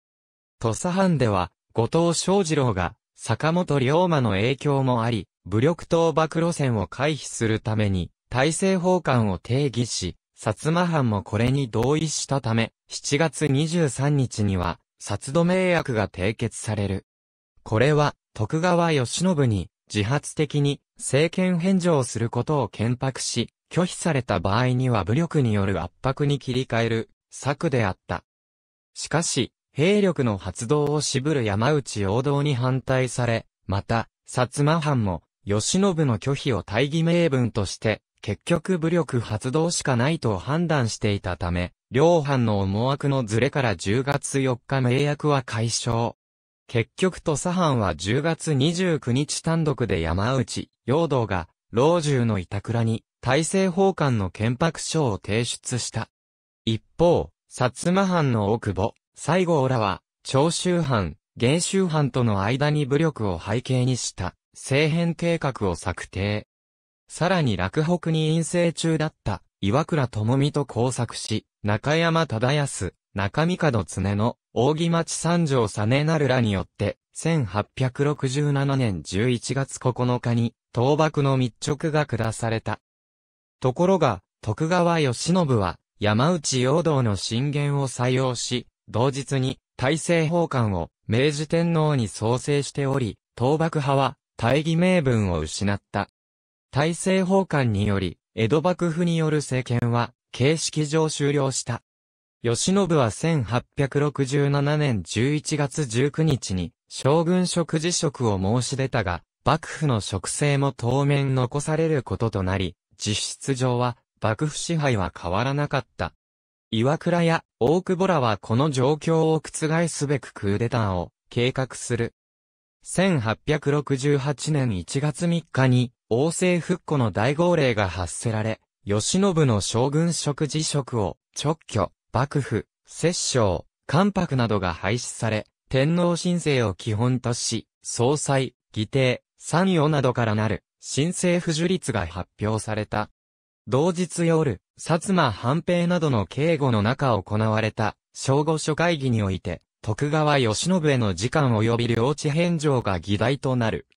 土佐藩では、後藤正二郎が、坂本龍馬の影響もあり、武力倒幕路線を回避するために、大政奉還を定義し、薩摩藩もこれに同意したため、7月23日には、薩土名約が締結される。これは、徳川慶喜に、自発的に、政権返上することを憲白し、拒否された場合には武力による圧迫に切り替える、策であった。しかし、兵力の発動を渋る山内陽道に反対され、また、薩摩藩も、慶喜の拒否を大義名分として、結局武力発動しかないと判断していたため、両藩の思惑のズレから10月4日名約は解消。結局土佐藩は10月29日単独で山内、陽道が、老中の板倉に、大政奉還の憲白書を提出した。一方、薩摩藩の奥母。保、西郷らは、長州藩、元州藩との間に武力を背景にした、政変計画を策定。さらに落北に陰性中だった、岩倉智美と交錯し、中山忠康、中三角常の、扇町三条実成らによって、1867年11月9日に、倒幕の密直が下された。ところが、徳川義信は、山内陽道の進言を採用し、同日に大政奉還を明治天皇に創生しており、倒幕派は大義名分を失った。大政奉還により、江戸幕府による政権は形式上終了した。慶喜は1867年11月19日に将軍職辞職を申し出たが、幕府の職制も当面残されることとなり、実質上は幕府支配は変わらなかった。岩倉や大久保らはこの状況を覆すべくクーデターを計画する。1868年1月3日に王政復古の大号令が発せられ、慶喜の将軍職辞職を直居、幕府、摂政、関白などが廃止され、天皇申請を基本とし、総裁、議定、参与などからなる、申請不樹立が発表された。同日夜、薩摩藩兵などの警護の中行われた、正午初会議において、徳川義信への時間及び領地返上が議題となる。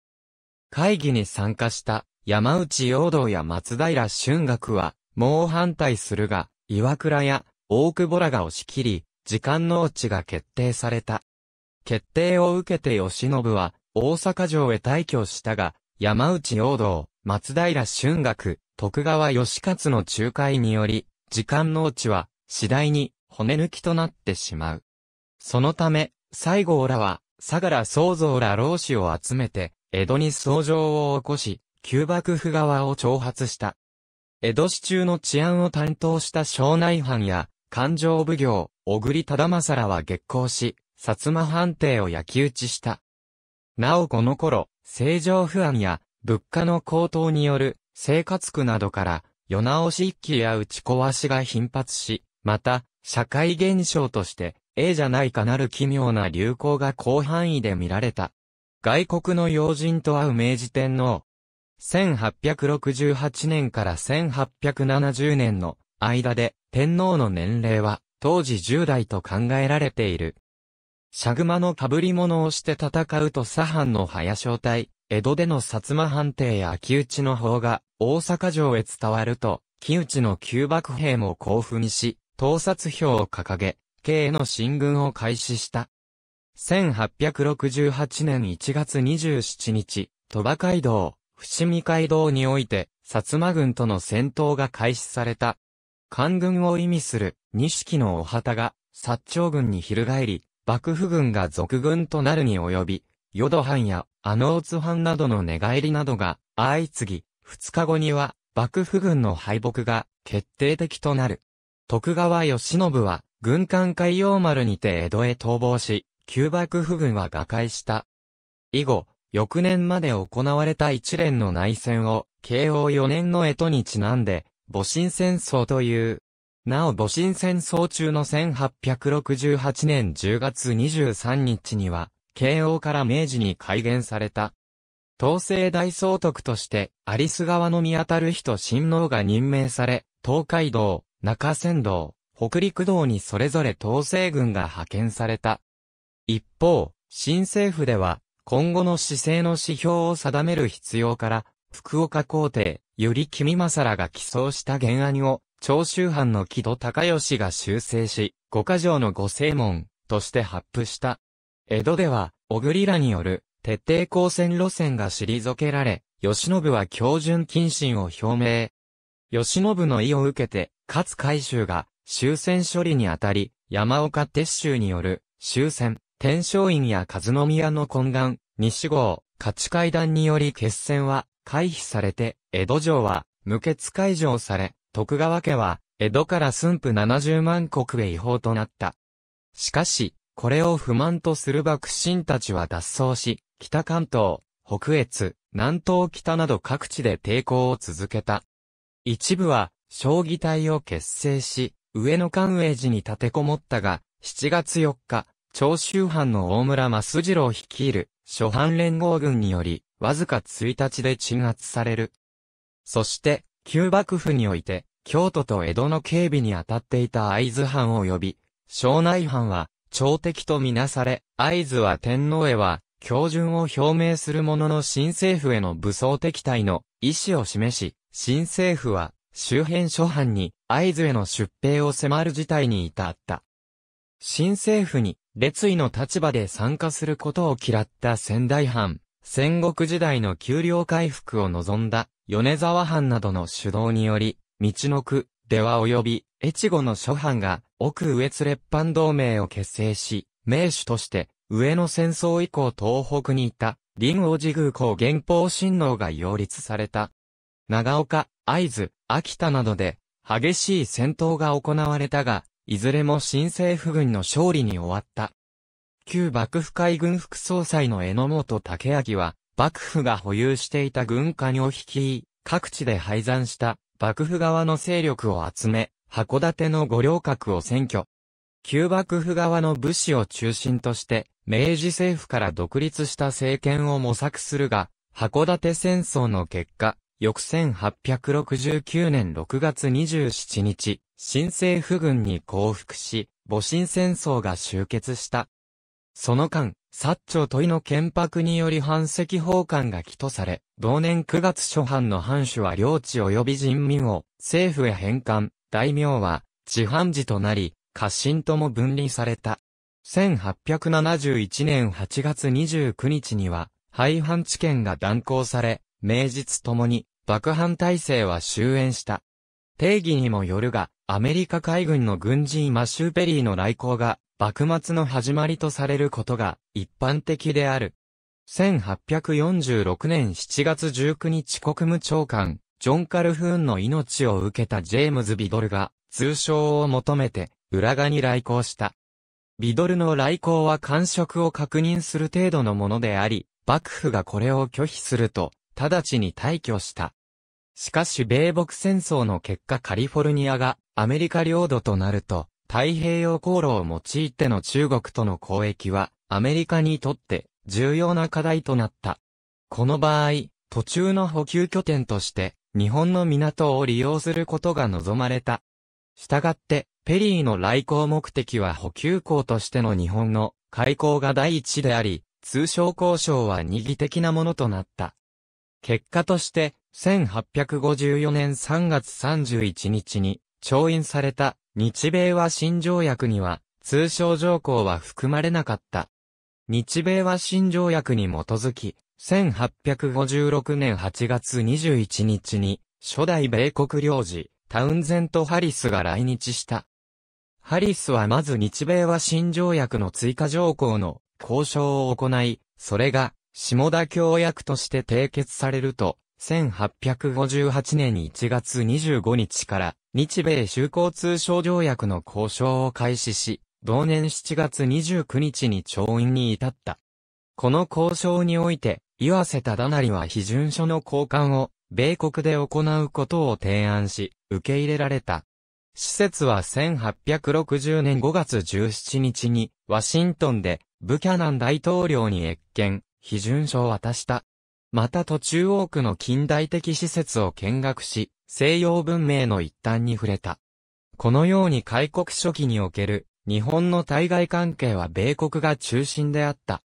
会議に参加した山内陽道や松平春学は、猛反対するが、岩倉や大久保らが押し切り、時間の落ちが決定された。決定を受けて義信は、大阪城へ退去したが、山内陽道、松平春学、徳川義勝の仲介により、時間農地は次第に骨抜きとなってしまう。そのため、西郷らは、相良宗造ら老子を集めて、江戸に相乗を起こし、旧幕府側を挑発した。江戸市中の治安を担当した庄内藩や、勘定奉行、小栗忠政らは激行し、薩摩藩邸を焼き討ちした。なおこの頃、政情不安や、物価の高騰による生活苦などから、世直し一揆や打ち壊しが頻発し、また、社会現象として、ええじゃないかなる奇妙な流行が広範囲で見られた。外国の要人と会う明治天皇。1868年から1870年の間で天皇の年齢は当時10代と考えられている。シャグマの被り物をして戦うと左藩の早正体、江戸での薩摩藩邸や秋内の方が大阪城へ伝わると、木内の旧幕兵も興奮し、盗撮票を掲げ、慶への進軍を開始した。1868年1月27日、鳥羽街道、伏見街道において、薩摩軍との戦闘が開始された。官軍を意味する、錦のお旗が、薩長軍に翻り、幕府軍が続軍となるに及び、ヨド藩やアノーツ藩などの寝返りなどが相次ぎ、2日後には幕府軍の敗北が決定的となる。徳川義信は軍艦海洋丸にて江戸へ逃亡し、旧幕府軍は瓦解した。以後、翌年まで行われた一連の内戦を、慶応4年の江戸にちなんで、戊辰戦争という、なお戊辰戦争中の1868年10月23日には、慶応から明治に改元された。統制大総督として、有栖川の宮たる人親王が任命され、東海道、中山道、北陸道にそれぞれ統制軍が派遣された。一方、新政府では、今後の姿勢の指標を定める必要から、福岡皇帝、より君さらが起草した原案を、長州藩の木戸高義が修正し、五箇条の五正門として発布した。江戸では、小栗らによる徹底抗戦路線が退けられ、慶喜は標準謹慎を表明。慶喜の意を受けて、勝海舟が終戦処理にあたり、山岡鉄舟による終戦、天正院や和宮の懇願、西郷、勝ち会談により決戦は回避されて、江戸城は無血解除され、徳川家は、江戸から寸府70万国へ違法となった。しかし、これを不満とする幕臣たちは脱走し、北関東、北越、南東北など各地で抵抗を続けた。一部は、将棋隊を結成し、上野関営寺に立てこもったが、7月4日、長州藩の大村増次郎率いる、諸藩連合軍により、わずか1日で鎮圧される。そして、旧幕府において、京都と江戸の警備に当たっていた会津藩を呼び、庄内藩は、朝敵とみなされ、会津は天皇へは、標準を表明するものの新政府への武装敵対の意思を示し、新政府は周辺諸藩に会津への出兵を迫る事態に至った。新政府に列位の立場で参加することを嫌った仙台藩、戦国時代の給料回復を望んだ米沢藩などの主導により、道の区、では及び、越後の諸藩が、奥上津列藩同盟を結成し、名手として、上野戦争以降東北にいた、林王寺宮公元宝親王が擁立された。長岡、会津、秋田などで、激しい戦闘が行われたが、いずれも新政府軍の勝利に終わった。旧幕府海軍副総裁の榎本武明は、幕府が保有していた軍艦を率い、各地で廃山した幕府側の勢力を集め、函館の五稜郭を占拠。旧幕府側の武士を中心として、明治政府から独立した政権を模索するが、函館戦争の結果、翌1869年6月27日、新政府軍に降伏し、戊辰戦争が終結した。その間、薩長問の建白により反赤奉還が起とされ、同年9月初版の藩主は領地及び人民を政府へ返還、大名は自藩寺となり、家臣とも分離された。1871年8月29日には、廃藩置県が断行され、名実ともに、幕藩体制は終焉した。定義にもよるが、アメリカ海軍の軍人マシューペリーの来航が、幕末の始まりとされることが一般的である。1846年7月19日国務長官、ジョン・カルフーンの命を受けたジェームズ・ビドルが、通称を求めて、浦賀に来航した。ビドルの来航は感触を確認する程度のものであり、幕府がこれを拒否すると、直ちに退去した。しかし米北戦争の結果カリフォルニアがアメリカ領土となると、太平洋航路を用いての中国との交易は、アメリカにとって重要な課題となった。この場合、途中の補給拠点として、日本の港を利用することが望まれた。したがって、ペリーの来航目的は補給港としての日本の開港が第一であり、通商交渉は二義的なものとなった。結果として、1854年3月31日に、調印された日米和親条約には、通商条項は含まれなかった。日米和親条約に基づき、1856年8月21日に、初代米国領事、タウンゼント・ハリスが来日した。ハリスはまず日米和親条約の追加条項の交渉を行い、それが下田協約として締結されると、1858年1月25日から日米修好通商条約の交渉を開始し、同年7月29日に調印に至った。この交渉において、岩瀬忠成は批准書の交換を、米国で行うことを提案し、受け入れられた。施設は1860年5月17日に、ワシントンで、ブキャナン大統領に越見、批准書を渡した。また途中多くの近代的施設を見学し、西洋文明の一端に触れた。このように開国初期における日本の対外関係は米国が中心であった。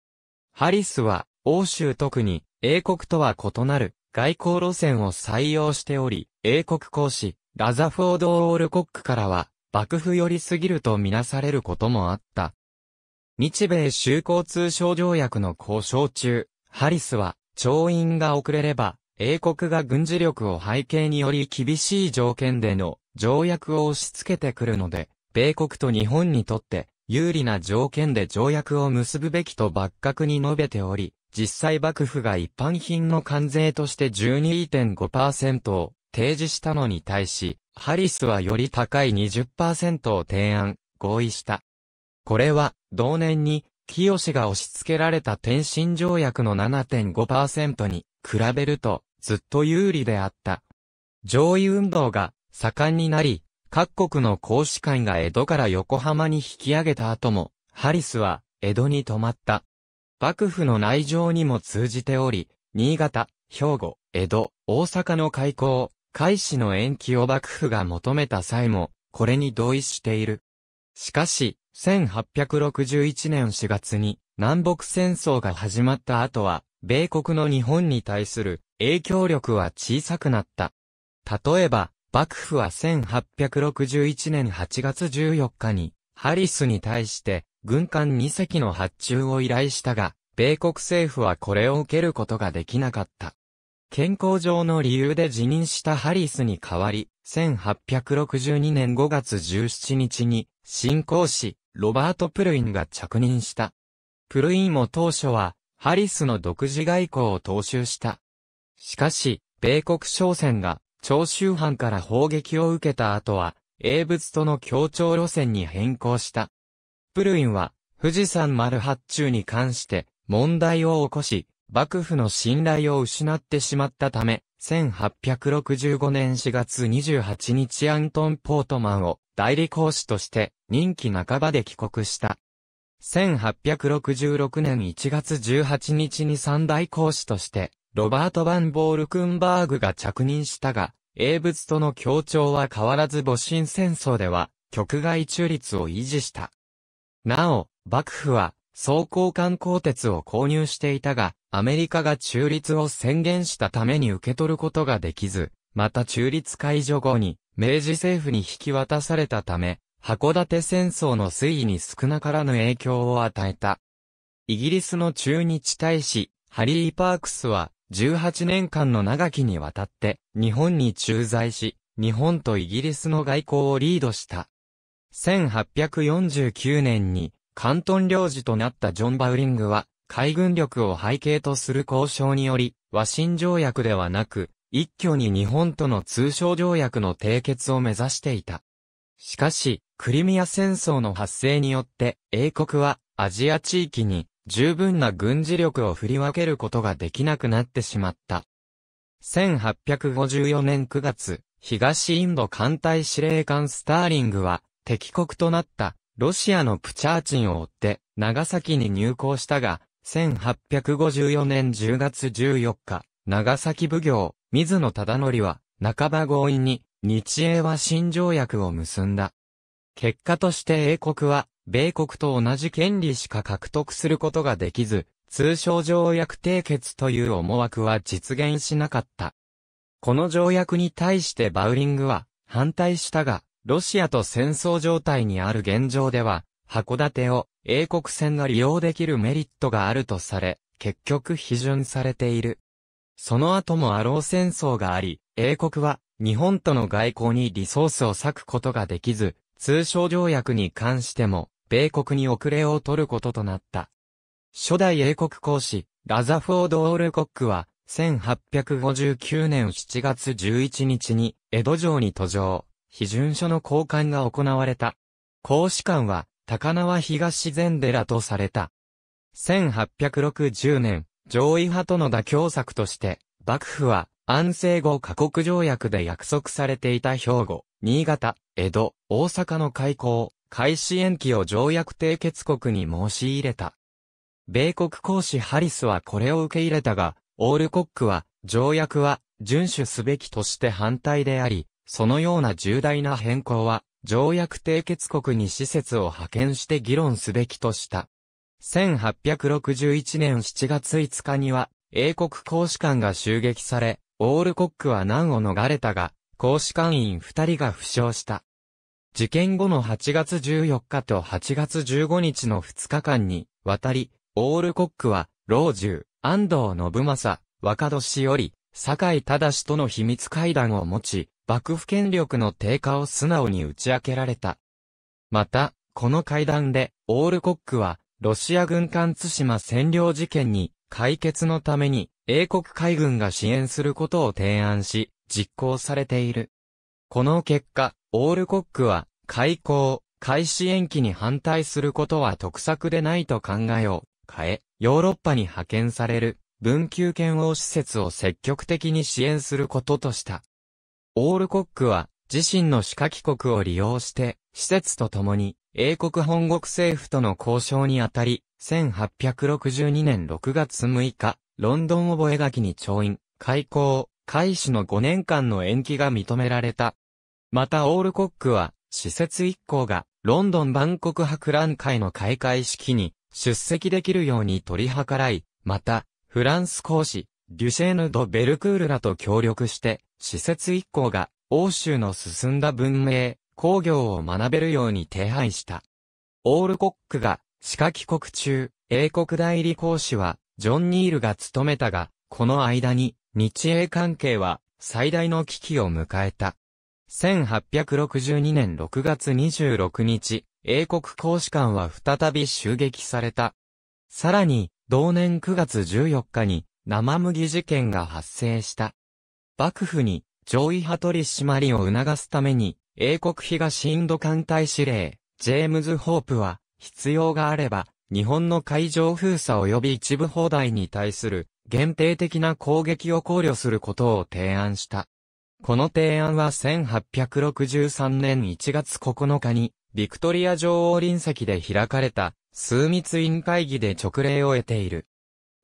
ハリスは欧州特に英国とは異なる外交路線を採用しており、英国公使ラザフォード・オールコックからは幕府寄りすぎるとみなされることもあった。日米修好通商条約の交渉中、ハリスは、調印が遅れれば、英国が軍事力を背景により厳しい条件での条約を押し付けてくるので、米国と日本にとって有利な条件で条約を結ぶべきと幕閣に述べており、実際幕府が一般品の関税として12.5%を提示したのに対し、ハリスはより高い20%を提案、合意した。これは、同年に、清が押し付けられた天津条約の7.5%に、比べると、ずっと有利であった。上位運動が盛んになり、各国の公使館が江戸から横浜に引き上げた後も、ハリスは江戸に泊まった。幕府の内情にも通じており、新潟、兵庫、江戸、大阪の開港、開始の延期を幕府が求めた際も、これに同意している。しかし、1861年4月に南北戦争が始まった後は、米国の日本に対する影響力は小さくなった。例えば、幕府は1861年8月14日に、ハリスに対して、軍艦2隻の発注を依頼したが、米国政府はこれを受けることができなかった。健康上の理由で辞任したハリスに代わり、1862年5月17日に、新興師、ロバート・プルインが着任した。プルインも当初は、ハリスの独自外交を踏襲した。しかし、米国商船が長州藩から砲撃を受けた後は、英仏との協調路線に変更した。プルインは、富士山丸発注に関して問題を起こし、幕府の信頼を失ってしまったため、1865年4月28日アントン・ポートマンを代理講師として任期半ばで帰国した。1866年1月18日に三大講師としてロバート・バン・ボールクンバーグが着任したが、英仏との協調は変わらず母親戦争では、局外中立を維持した。なお、幕府は、総交換鋼鉄を購入していたが、アメリカが中立を宣言したために受け取ることができず、また中立解除後に、明治政府に引き渡されたため、函館戦争の推移に少なからぬ影響を与えた。イギリスの駐日大使、ハリー・パークスは、18年間の長きにわたって日本に駐在し、日本とイギリスの外交をリードした。1849年に関東領事となったジョン・バウリングは、海軍力を背景とする交渉により、和親条約ではなく、一挙に日本との通商条約の締結を目指していた。しかし、クリミア戦争の発生によって、英国はアジア地域に十分な軍事力を振り分けることができなくなってしまった。1854年9月、東インド艦隊司令官スターリングは、敵国となった、ロシアのプチャーチンを追って、長崎に入港したが、1854年10月14日、長崎奉行、水野忠則は、半ば強引に、日英は新条約を結んだ。結果として英国は、米国と同じ権利しか獲得することができず、通商条約締結という思惑は実現しなかった。この条約に対してバウリングは反対したが、ロシアと戦争状態にある現状では、函館を英国船が利用できるメリットがあるとされ、結局批准されている。その後もアロー戦争があり、英国は日本との外交にリソースを割くことができず、通商条約に関しても米国に遅れを取ることとなった。初代英国公使、ラザフォード・オールコックは、1859年7月11日に、江戸城に途上、批准書の交換が行われた。公使館は、高輪東禅寺とされた。1860年、上位派との妥協策として、幕府は、安政後過国条約で約束されていた兵庫、新潟、江戸、大阪の開港、開始延期を条約締結国に申し入れた。米国公使ハリスはこれを受け入れたが、オールコックは、条約は、遵守すべきとして反対であり、そのような重大な変更は、条約締結国に施設を派遣して議論すべきとした。1861年7月5日には、英国公使館が襲撃され、オールコックは難を逃れたが、公使館員2人が負傷した。事件後の8月14日と8月15日の2日間に、渡り、オールコックは、老中、安藤信正、若年より、酒井忠との秘密会談を持ち、幕府権力の低下を素直に打ち明けられた。また、この会談で、オールコックは、ロシア軍艦津島占領事件に、解決のために、英国海軍が支援することを提案し、実行されている。この結果、オールコックは、開港、開始延期に反対することは得策でないと考えを変え、ヨーロッパに派遣される、文久圏王施設を積極的に支援することとした。オールコックは、自身の歯科帰国を利用して、施設と共に、英国本国政府との交渉にあたり、1862年6月6日、ロンドン覚書に調印、開港、開始の5年間の延期が認められた。またオールコックは、施設一行が、ロンドン万国博覧会の開会式に出席できるように取り計らい、また、フランス講師、デュシェーヌ・ド・ベルクールらと協力して、施設一行が、欧州の進んだ文明、工業を学べるように手配した。オールコックが、歯科帰国中、英国代理講師は、ジョン・ニールが務めたが、この間に、日英関係は、最大の危機を迎えた。1862年6月26日、英国公使館は再び襲撃された。さらに、同年9月14日に生麦事件が発生した。幕府に上位派取り締まりを促すために、英国東インド艦隊司令、ジェームズ・ホープは、必要があれば、日本の海上封鎖及び一部砲台に対する限定的な攻撃を考慮することを提案した。この提案は1863年1月9日に、ビクトリア女王臨席で開かれた、枢密委員会議で直令を得ている。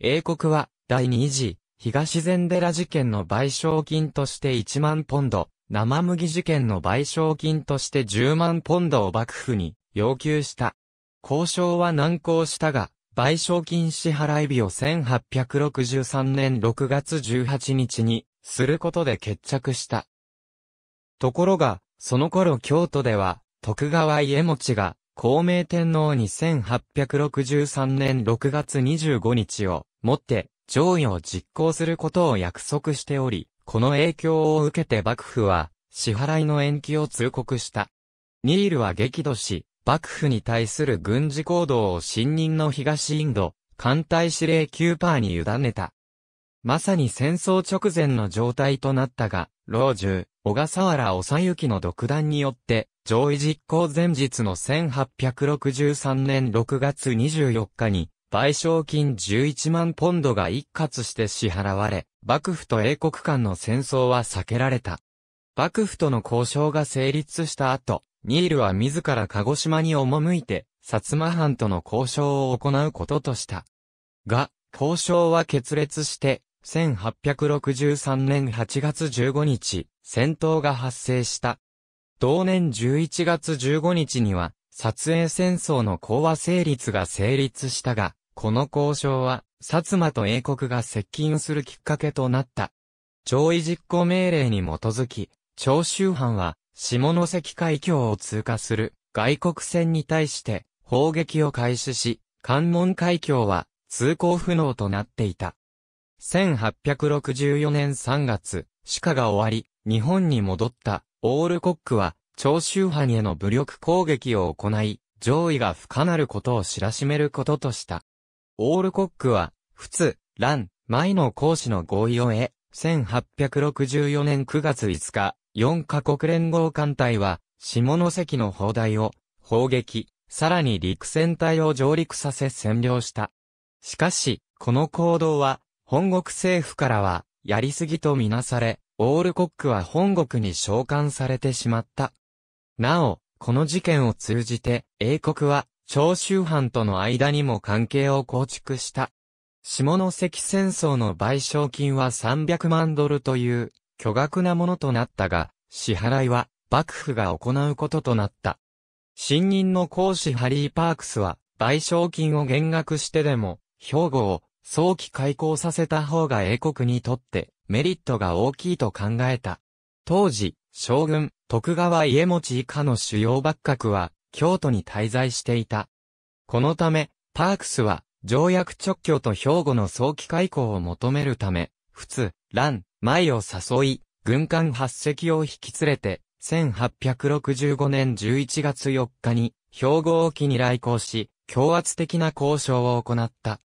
英国は、第2次、東禅寺事件の賠償金として1万ポンド、生麦事件の賠償金として10万ポンドを幕府に要求した。交渉は難航したが、賠償金支払い日を1863年6月18日にすることで決着した。ところが、その頃京都では、徳川家持が、孔明天皇に1863年6月25日をもって、上位を実行することを約束しており、この影響を受けて幕府は、支払いの延期を通告した。ニールは激怒し、幕府に対する軍事行動を新任の東インド、艦隊司令9%に委ねた。まさに戦争直前の状態となったが、老中、小笠原ゆきの独断によって、上位実行前日の1863年6月24日に、賠償金11万ポンドが一括して支払われ、幕府と英国間の戦争は避けられた。幕府との交渉が成立した後、ニールは自ら鹿児島に赴いて、薩摩藩との交渉を行うこととした。が、交渉は決裂して、1863年8月15日、戦闘が発生した。同年11月15日には、撮影戦争の講和成立が成立したが、この交渉は、薩摩と英国が接近するきっかけとなった。上位実行命令に基づき、長州藩は、下関海峡を通過する外国船に対して砲撃を開始し、関門海峡は通行不能となっていた。1864年3月、歯科が終わり、日本に戻った、オールコックは、長州藩への武力攻撃を行い、上位が不可なることを知らしめることとした。オールコックは、仏、蘭、前の講師の合意を得、1864年9月5日、4カ国連合艦隊は、下関の砲台を、砲撃、さらに陸戦隊を上陸させ占領した。しかし、この行動は、本国政府からは、やりすぎとみなされ、オールコックは本国に召喚されてしまった。なお、この事件を通じて、英国は、長州藩との間にも関係を構築した。下関戦争の賠償金は300万ドルという、巨額なものとなったが、支払いは、幕府が行うこととなった。新任の講師ハリー・パークスは、賠償金を減額してでも、兵庫を早期開港させた方が英国にとってメリットが大きいと考えた。当時、将軍、徳川家持以下の主要幕閣は、京都に滞在していた。このため、パークスは、条約直挙と兵庫の早期開港を求めるため、仏、蘭、前を誘い、軍艦8隻を引き連れて、1865年11月4日に、兵庫沖に来航し、強圧的な交渉を行った。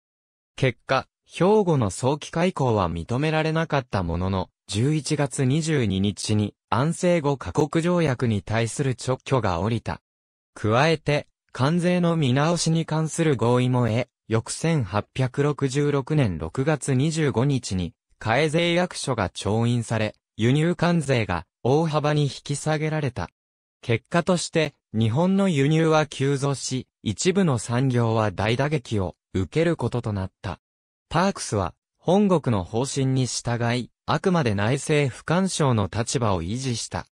結果、兵庫の早期開港は認められなかったものの、11月22日に安政後過国条約に対する直挙が下りた。加えて、関税の見直しに関する合意も得、翌1866年6月25日に、改税役所が調印され、輸入関税が大幅に引き下げられた。結果として、日本の輸入は急増し、一部の産業は大打撃を受けることとなった。パークスは、本国の方針に従い、あくまで内政不干渉の立場を維持した。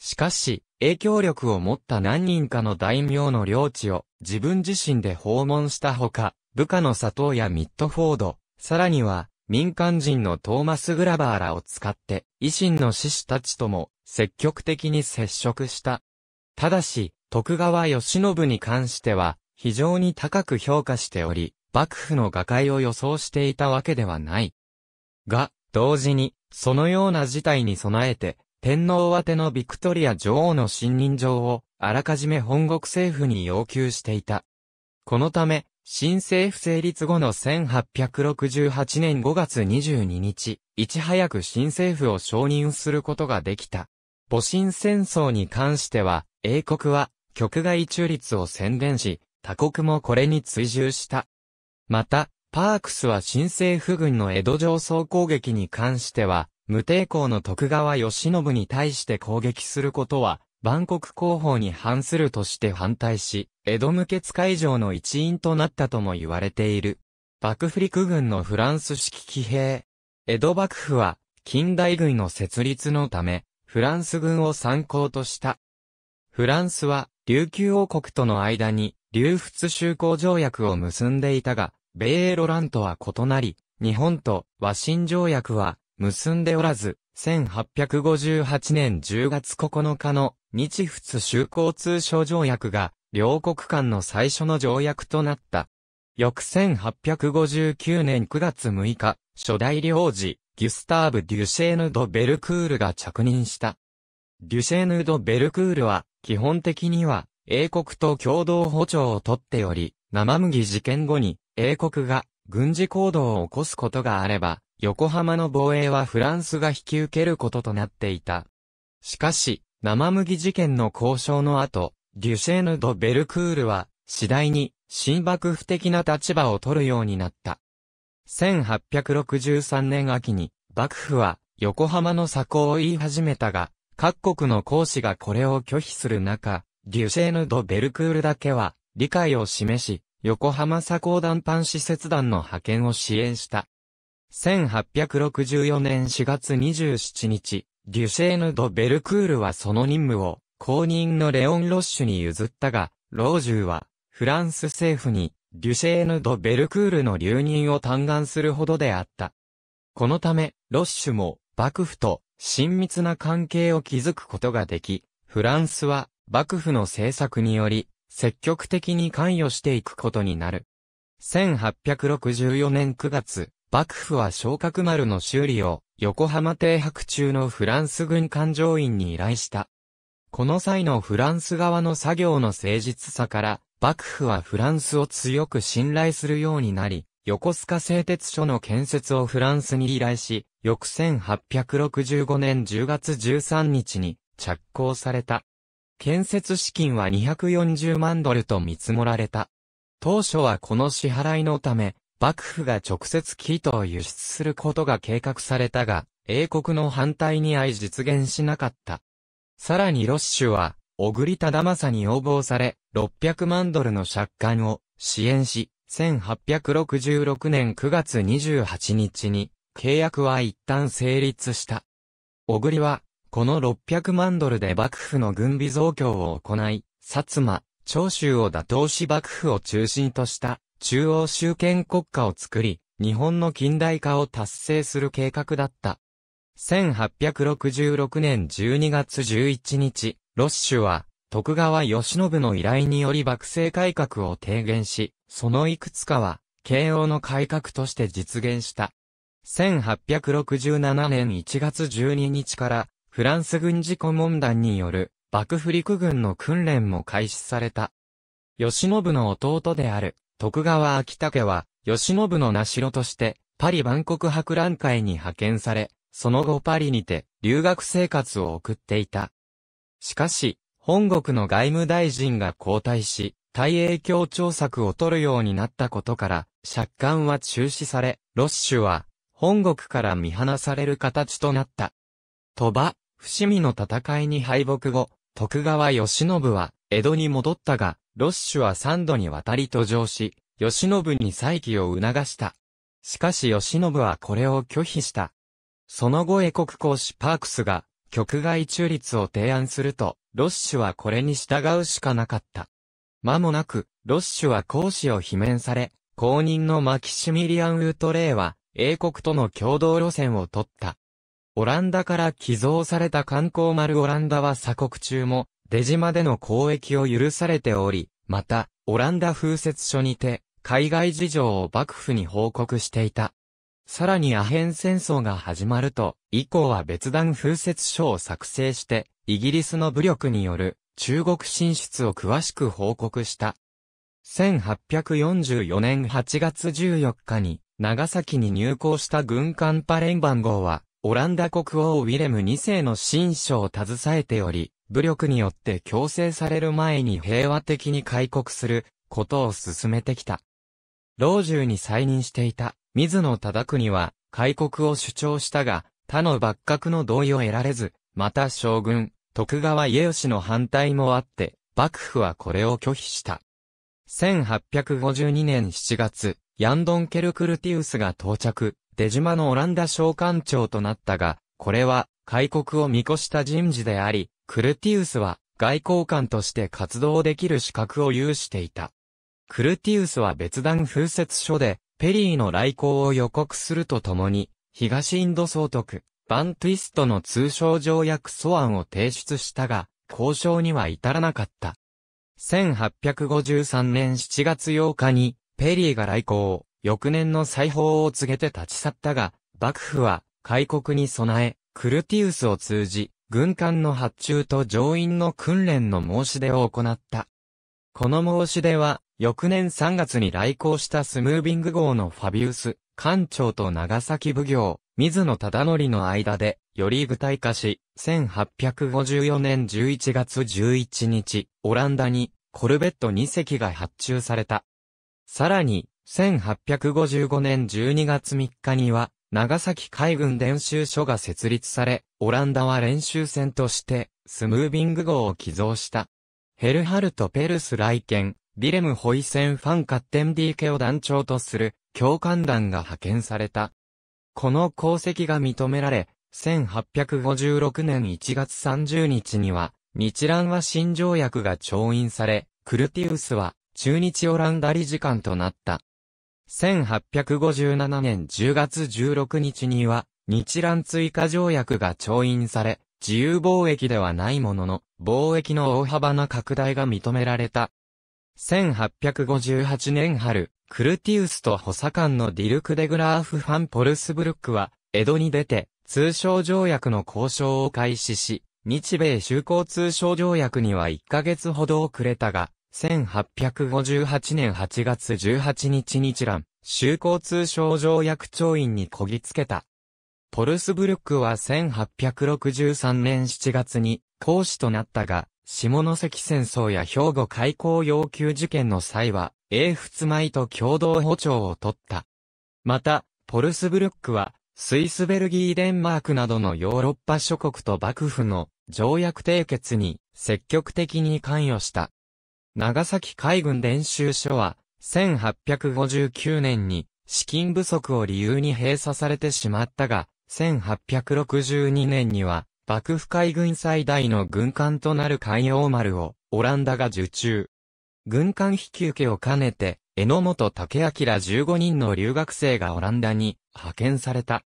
しかし、影響力を持った何人かの大名の領地を自分自身で訪問したほか、部下の佐藤やミッドフォード、さらには民間人のトーマス・グラバーらを使って維新の志士たちとも積極的に接触した。ただし、徳川義信に関しては、非常に高く評価しており、幕府の瓦解を予想していたわけではない。が、同時に、そのような事態に備えて、天皇宛てのビクトリア女王の信任状を、あらかじめ本国政府に要求していた。このため、新政府成立後の1868年5月22日、いち早く新政府を承認することができた。戊辰戦争に関しては、英国は局外中立を宣伝し、他国もこれに追従した。また、パークスは新政府軍の江戸上層攻撃に関しては、無抵抗の徳川義信に対して攻撃することは、万国広報に反するとして反対し、江戸無血会場の一員となったとも言われている。幕府陸軍のフランス式騎兵。江戸幕府は、近代軍の設立のため、フランス軍を参考とした。フランスは、琉球王国との間に、流仏修好条約を結んでいたが、米英ロランとは異なり、日本と和親条約は結んでおらず、1858年10月9日の日仏修好通商条約が、両国間の最初の条約となった。翌1859年9月6日、初代領事、ギュスターブ・デュシェーヌ・ド・ベルクールが着任した。デュシェーヌド・ベルクールは、基本的には、英国と共同歩調をとっており、生麦事件後に、英国が軍事行動を起こすことがあれば、横浜の防衛はフランスが引き受けることとなっていた。しかし、生麦事件の交渉の後、デュシェーヌ・ド・ベルクールは、次第に、新幕府的な立場を取るようになった。1863年秋に、幕府は、横浜の鎖行を言い始めたが、各国の講師がこれを拒否する中、デュシェーヌ・ド・ベルクールだけは理解を示し、横浜左高団パン施設団の派遣を支援した。1864年4月27日、デュシェーヌ・ド・ベルクールはその任務を公認のレオン・ロッシュに譲ったが、老中はフランス政府にデュシェーヌ・ド・ベルクールの留任を嘆願するほどであった。このため、ロッシュも幕府と親密な関係を築くことができ、フランスは幕府の政策により積極的に関与していくことになる。1864年9月、幕府は昇格丸の修理を横浜停泊中のフランス軍艦乗員に依頼した。この際のフランス側の作業の誠実さから、幕府はフランスを強く信頼するようになり、横須賀製鉄所の建設をフランスに依頼し、翌1865年10月13日に着工された。建設資金は240万ドルと見積もられた。当初はこの支払いのため、幕府が直接ートを輸出することが計画されたが、英国の反対に相実現しなかった。さらにロッシュは、小栗忠政に要望され、600万ドルの借款を支援し、1866年9月28日に契約は一旦成立した。小栗は、この600万ドルで幕府の軍備増強を行い、薩摩、長州を打倒し幕府を中心とした中央集権国家を作り、日本の近代化を達成する計画だった。1866年12月11日、ロッシュは、徳川義信の依頼により幕政改革を提言し、そのいくつかは、慶応の改革として実現した。1867年1月12日からフランス軍事顧問団による幕府陸軍の訓練も開始された。吉信の弟である徳川秋武は吉信の名代としてパリ万国博覧会に派遣され、その後パリにて留学生活を送っていた。しかし、本国の外務大臣が交代し、大英協調策を取るようになったことから、借款は中止され、ロッシュは本国から見放される形となった。鳥羽、伏見の戦いに敗北後、徳川慶喜は江戸に戻ったが、ロッシュは三度にわたり途上し、慶喜に再起を促した。しかし慶喜はこれを拒否した。その後英国公使パークスが、局外中立を提案すると、ロッシュはこれに従うしかなかった。間もなく、ロッシュは公使を罷免され、公認のマキシミリアン・ウートレーは、英国との共同路線を取った。オランダから寄贈された観光丸オランダは鎖国中も、出島での交易を許されており、また、オランダ風雪所にて、海外事情を幕府に報告していた。さらにアヘン戦争が始まると、以降は別段風雪書を作成して、イギリスの武力による中国進出を詳しく報告した。1844年8月14日に、長崎に入港した軍艦パレンバン号は、オランダ国王ウィレム2世の新書を携えており、武力によって強制される前に平和的に開国することを進めてきた。老中に再任していた水野忠国は開国を主張したが、他の幕閣の同意を得られず、また将軍、徳川家吉の反対もあって、幕府はこれを拒否した。1852年7月、ヤンドン・ケルクルティウスが到着、出島のオランダ商館長となったが、これは、開国を見越した人事であり、クルティウスは、外交官として活動できる資格を有していた。クルティウスは別段風雪書で、ペリーの来航を予告するとともに、東インド総督、バントゥイストの通商条約素案を提出したが、交渉には至らなかった。1853年7月8日に、ペリーが来航、翌年の再訪を告げて立ち去ったが、幕府は、開国に備え、クルティウスを通じ、軍艦の発注と乗員の訓練の申し出を行った。この申し出は、翌年3月に来航したスムービング号のファビウス、艦長と長崎奉行、水野忠則の間で、より具体化し、1854年11月11日、オランダに、コルベット2隻が発注された。さらに、1855年12月3日には、長崎海軍練習所が設立され、オランダは練習船として、スムービング号を寄贈した。ヘルハルト・ペルス来県、ビレム・ホイセン・ファン・カッテン・ディーケを団長とする、教官団が派遣された。この功績が認められ、1856年1月30日には、日蘭和新条約が調印され、クルティウスは中日オランダ理事官となった。1857年10月16日には、日蘭追加条約が調印され、自由貿易ではないものの、貿易の大幅な拡大が認められた。1858年春、クルティウスと補佐官のディルク・デグラーフ・ファン・ポルスブルックは、江戸に出て、通商条約の交渉を開始し、日米修好通商条約には1ヶ月ほど遅れたが、1858年8月18日日蘭、州交通省条約調印にこぎつけた。ポルスブルックは1863年7月に講師となったが、下関戦争や兵庫開港要求事件の際は、英仏米と共同歩調を取った。また、ポルスブルックは、スイスベルギーデンマークなどのヨーロッパ諸国と幕府の条約締結に積極的に関与した。長崎海軍練習所は、1859年に資金不足を理由に閉鎖されてしまったが、1862年には、幕府海軍最大の軍艦となる海洋丸をオランダが受注。軍艦引き受けを兼ねて、榎本武明15人の留学生がオランダに派遣された。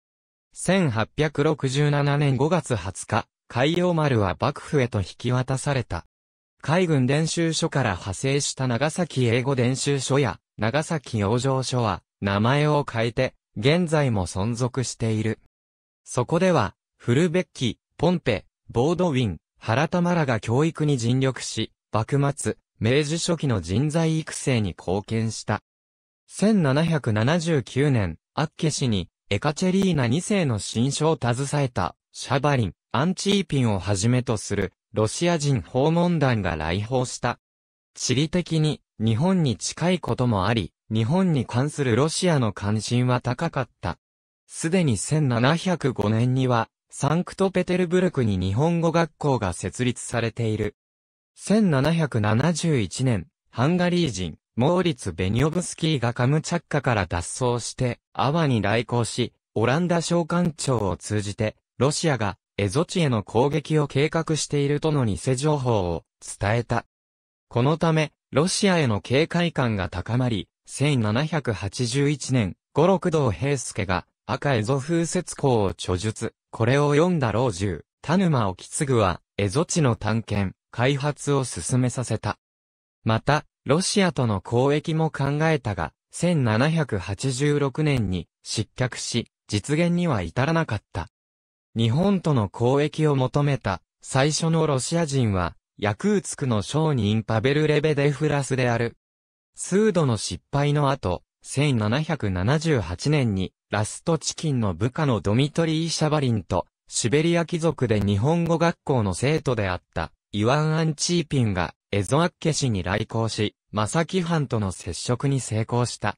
1867年5月20日、海洋丸は幕府へと引き渡された。海軍練習所から派生した長崎英語練習所や長崎養生所は名前を変えて現在も存続している。そこではフルベッキ、ポンペ、ボードウィン、原マラが教育に尽力し、幕末、明治初期の人材育成に貢献した。1779年、アッケ氏に、エカチェリーナ2世の新書を携えた、シャバリン、アンチーピンをはじめとする、ロシア人訪問団が来訪した。地理的に日本に近いこともあり、日本に関するロシアの関心は高かった。すでに1705年には、サンクトペテルブルクに日本語学校が設立されている。1771年、ハンガリー人、モーリツ・ベニョブスキーがカムチャッカから脱走して、アワに来航し、オランダ商館長を通じて、ロシアがエゾ地への攻撃を計画しているとの偽情報を伝えた。このため、ロシアへの警戒感が高まり、1781年、五六道平助が赤エゾ風雪校を著述。これを読んだ老中、田沼沖継は、エゾ地の探検、開発を進めさせた。また、ロシアとの交易も考えたが、1786年に失脚し、実現には至らなかった。日本との交易を求めた最初のロシア人は、ヤクーツクの商人パベル・レベデフラスである。数度の失敗の後、1778年にラストチキンの部下のドミトリー・シャバリンと、シベリア貴族で日本語学校の生徒であった、イワン・アンチーピンが、エゾアッケ氏に来航し、マサキハンとの接触に成功した。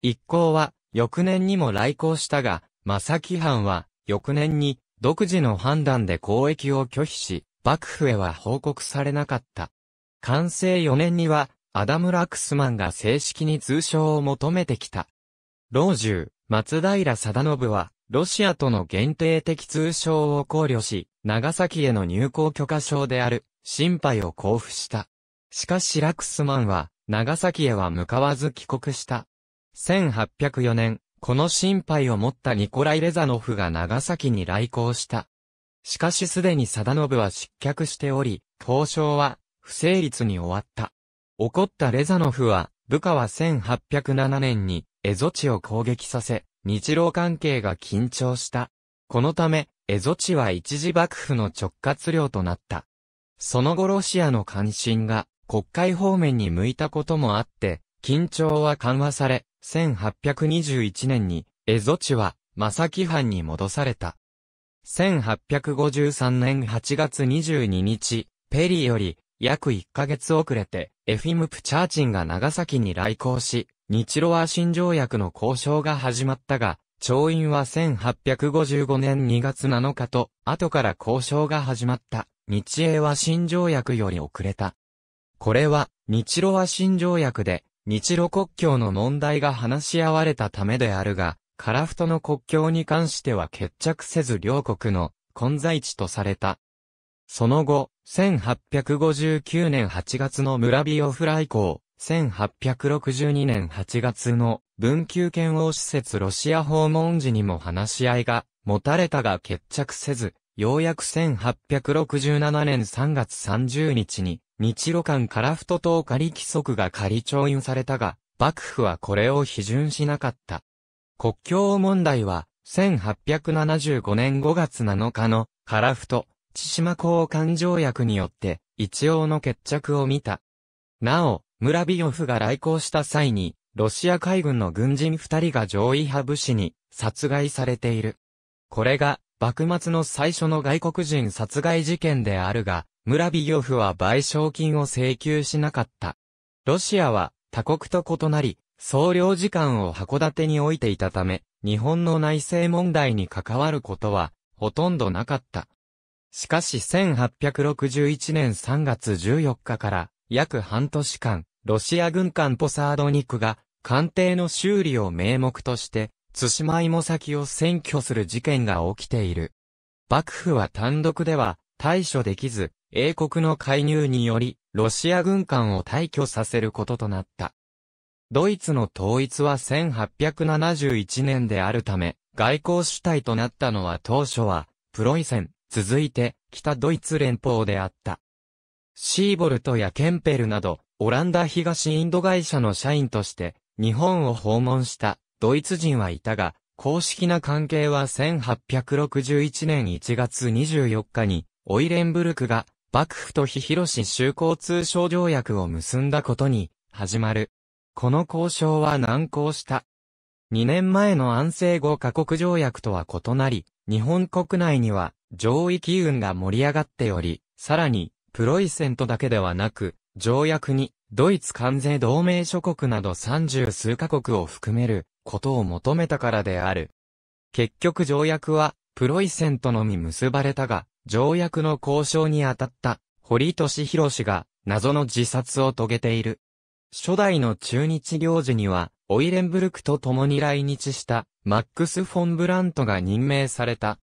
一行は、翌年にも来航したが、マサキンは、翌年に、独自の判断で交易を拒否し、幕府へは報告されなかった。完成4年には、アダム・ラクスマンが正式に通称を求めてきた。老中、松平定信は、ロシアとの限定的通称を考慮し、長崎への入港許可証である、心配を交付した。しかしラクスマンは、長崎へは向かわず帰国した。1804年、この心配を持ったニコライ・レザノフが長崎に来航した。しかしすでに定信は失脚しており、交渉は不成立に終わった。怒ったレザノフは、部下は1807年に、エゾ地を攻撃させ、日露関係が緊張した。このため、エゾ地は一時幕府の直轄領となった。その後ロシアの関心が国会方面に向いたこともあって、緊張は緩和され、1821年に、蝦夷地は、正木藩に戻された。1853年8月22日、ペリーより、約1ヶ月遅れて、エフィム・プチャーチンが長崎に来航し、日露和新条約の交渉が始まったが、調印は1855年2月7日と、後から交渉が始まった、日英和新条約より遅れた。これは、日露和新条約で、日露国境の問題が話し合われたためであるが、カラフトの国境に関しては決着せず両国の混在地とされた。その後、1859年8月の村ビオフラ以降、1862年8月の文久圏王施設ロシア訪問時にも話し合いが持たれたが決着せず、ようやく1867年3月30日に日露間樺太等仮規則が仮調印されたが、幕府はこれを批准しなかった。国境問題は、1875年5月7日のフ太、千島交換条約によって、一応の決着を見た。なお、村ビヨフが来航した際に、ロシア海軍の軍人二人が上位派武士に殺害されている。これが、幕末の最初の外国人殺害事件であるが、村ビヨフは賠償金を請求しなかった。ロシアは他国と異なり、総領事館を函館に置いていたため、日本の内政問題に関わることは、ほとんどなかった。しかし1861年3月14日から、約半年間、ロシア軍艦ポサードニクが、艦艇の修理を名目として、津島芋先を占拠する事件が起きている。幕府は単独では、対処できず、英国の介入により、ロシア軍艦を退去させることとなった。ドイツの統一は1871年であるため、外交主体となったのは当初は、プロイセン、続いて、北ドイツ連邦であった。シーボルトやケンペルなど、オランダ東インド会社の社員として、日本を訪問したドイツ人はいたが、公式な関係は1861年1月24日にオイレンブルクが幕府と非広し州交通商条約を結んだことに始まる。この交渉は難航した。2年前の安政5カ国条約とは異なり、日本国内には上位機運が盛り上がっており、さらにプロイセントだけではなく、条約にドイツ関税同盟諸国など三十数カ国を含めることを求めたからである。結局条約はプロイセントのみ結ばれたが、条約の交渉に当たった堀利博氏が謎の自殺を遂げている。初代の中日行事には、オイレンブルクと共に来日したマックス・フォン・ブラントが任命された。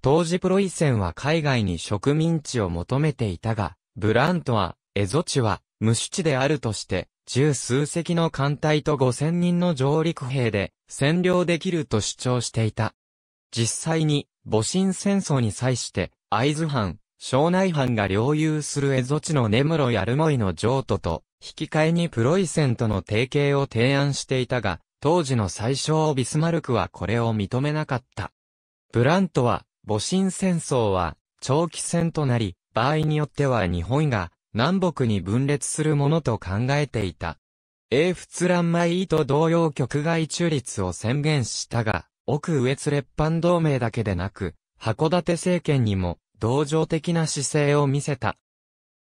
当時プロイセンは海外に植民地を求めていたが、ブラントは、エゾ地は、無主地であるとして、十数隻の艦隊と五千人の上陸兵で占領できると主張していた。実際に、戊辰戦争に際して、会津藩、庄内藩が領有する蝦夷地の根室やもいの譲渡と、引き換えにプロイセンとの提携を提案していたが、当時の最小ビスマルクはこれを認めなかった。ブラントは、戊辰戦争は、長期戦となり、場合によっては日本が、南北に分裂するものと考えていた。英仏乱米と同様局外中立を宣言したが、奥上津列藩同盟だけでなく、函館政権にも同情的な姿勢を見せた。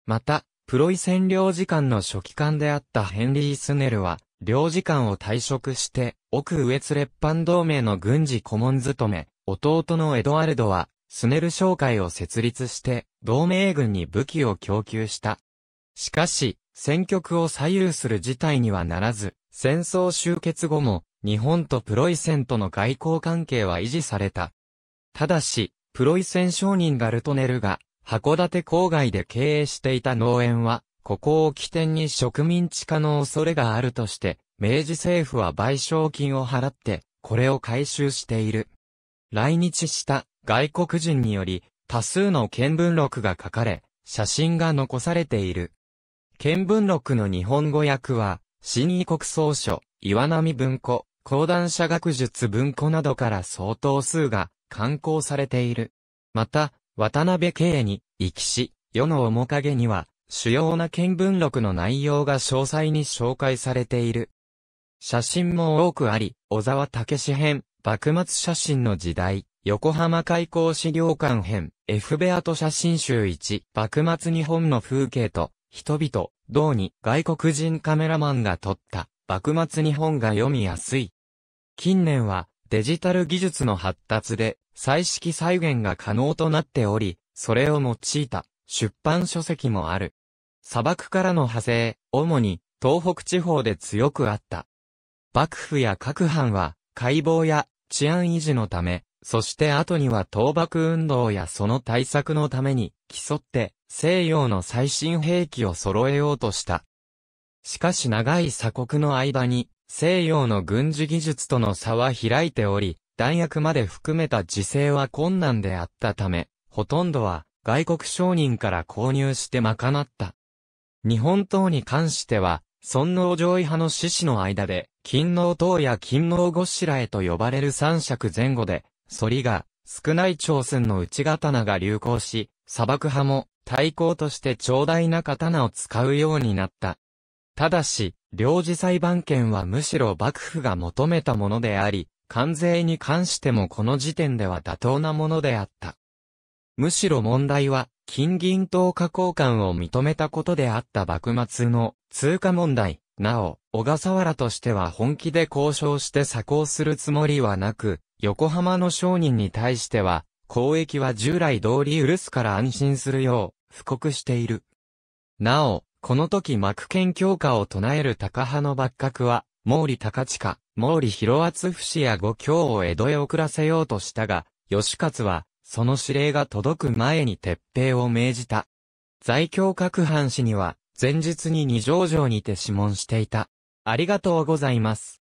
また、プロイセン領事館の書記官であったヘンリー・スネルは、領事館を退職して、奥上津列藩同盟の軍事顧問務め、弟のエドワルドは、スネル商会を設立して、同盟軍に武器を供給した。しかし、戦局を左右する事態にはならず、戦争終結後も、日本とプロイセンとの外交関係は維持された。ただし、プロイセン商人ガルトネルが、函館郊外で経営していた農園は、ここを起点に植民地化の恐れがあるとして、明治政府は賠償金を払って、これを回収している。来日した外国人により、多数の見聞録が書かれ、写真が残されている。見聞録の日本語訳は、新異国総書、岩波文庫、講談社学術文庫などから相当数が刊行されている。また、渡辺慶に、生きし、世の面影には、主要な見聞録の内容が詳細に紹介されている。写真も多くあり、小沢武史編、幕末写真の時代、横浜開港資料館編、F ベアと写真集1、幕末日本の風景と、人々、同に外国人カメラマンが撮った、幕末日本が読みやすい。近年は、デジタル技術の発達で、彩色再現が可能となっており、それを用いた出版書籍もある。砂漠からの派生、主に東北地方で強くあった。幕府や各藩は解剖や治安維持のため、そして後には倒幕運動やその対策のために競って西洋の最新兵器を揃えようとした。しかし長い鎖国の間に西洋の軍事技術との差は開いており、弾薬まで含めた自制は困難であったため、ほとんどは外国商人から購入して賄った。日本刀に関しては、尊王上位派の志士の間で、金王刀や金王しらへと呼ばれる三尺前後で、反りが少ない朝鮮の内刀が流行し、砂漠派も対抗として長大な刀を使うようになった。ただし、領事裁判権はむしろ幕府が求めたものであり、関税に関してもこの時点では妥当なものであった。むしろ問題は、金銀等価交換を認めたことであった幕末の通貨問題。なお、小笠原としては本気で交渉して鎖行するつもりはなく、横浜の商人に対しては、交易は従来通り許すから安心するよう、布告している。なお、この時幕県教科を唱える高派の幕閣は、毛利高近、毛利広厚氏や五教を江戸へ送らせようとしたが、義勝は、その指令が届く前に撤兵を命じた。在京各藩士には、前日に二条城にて諮問していた。ありがとうございます。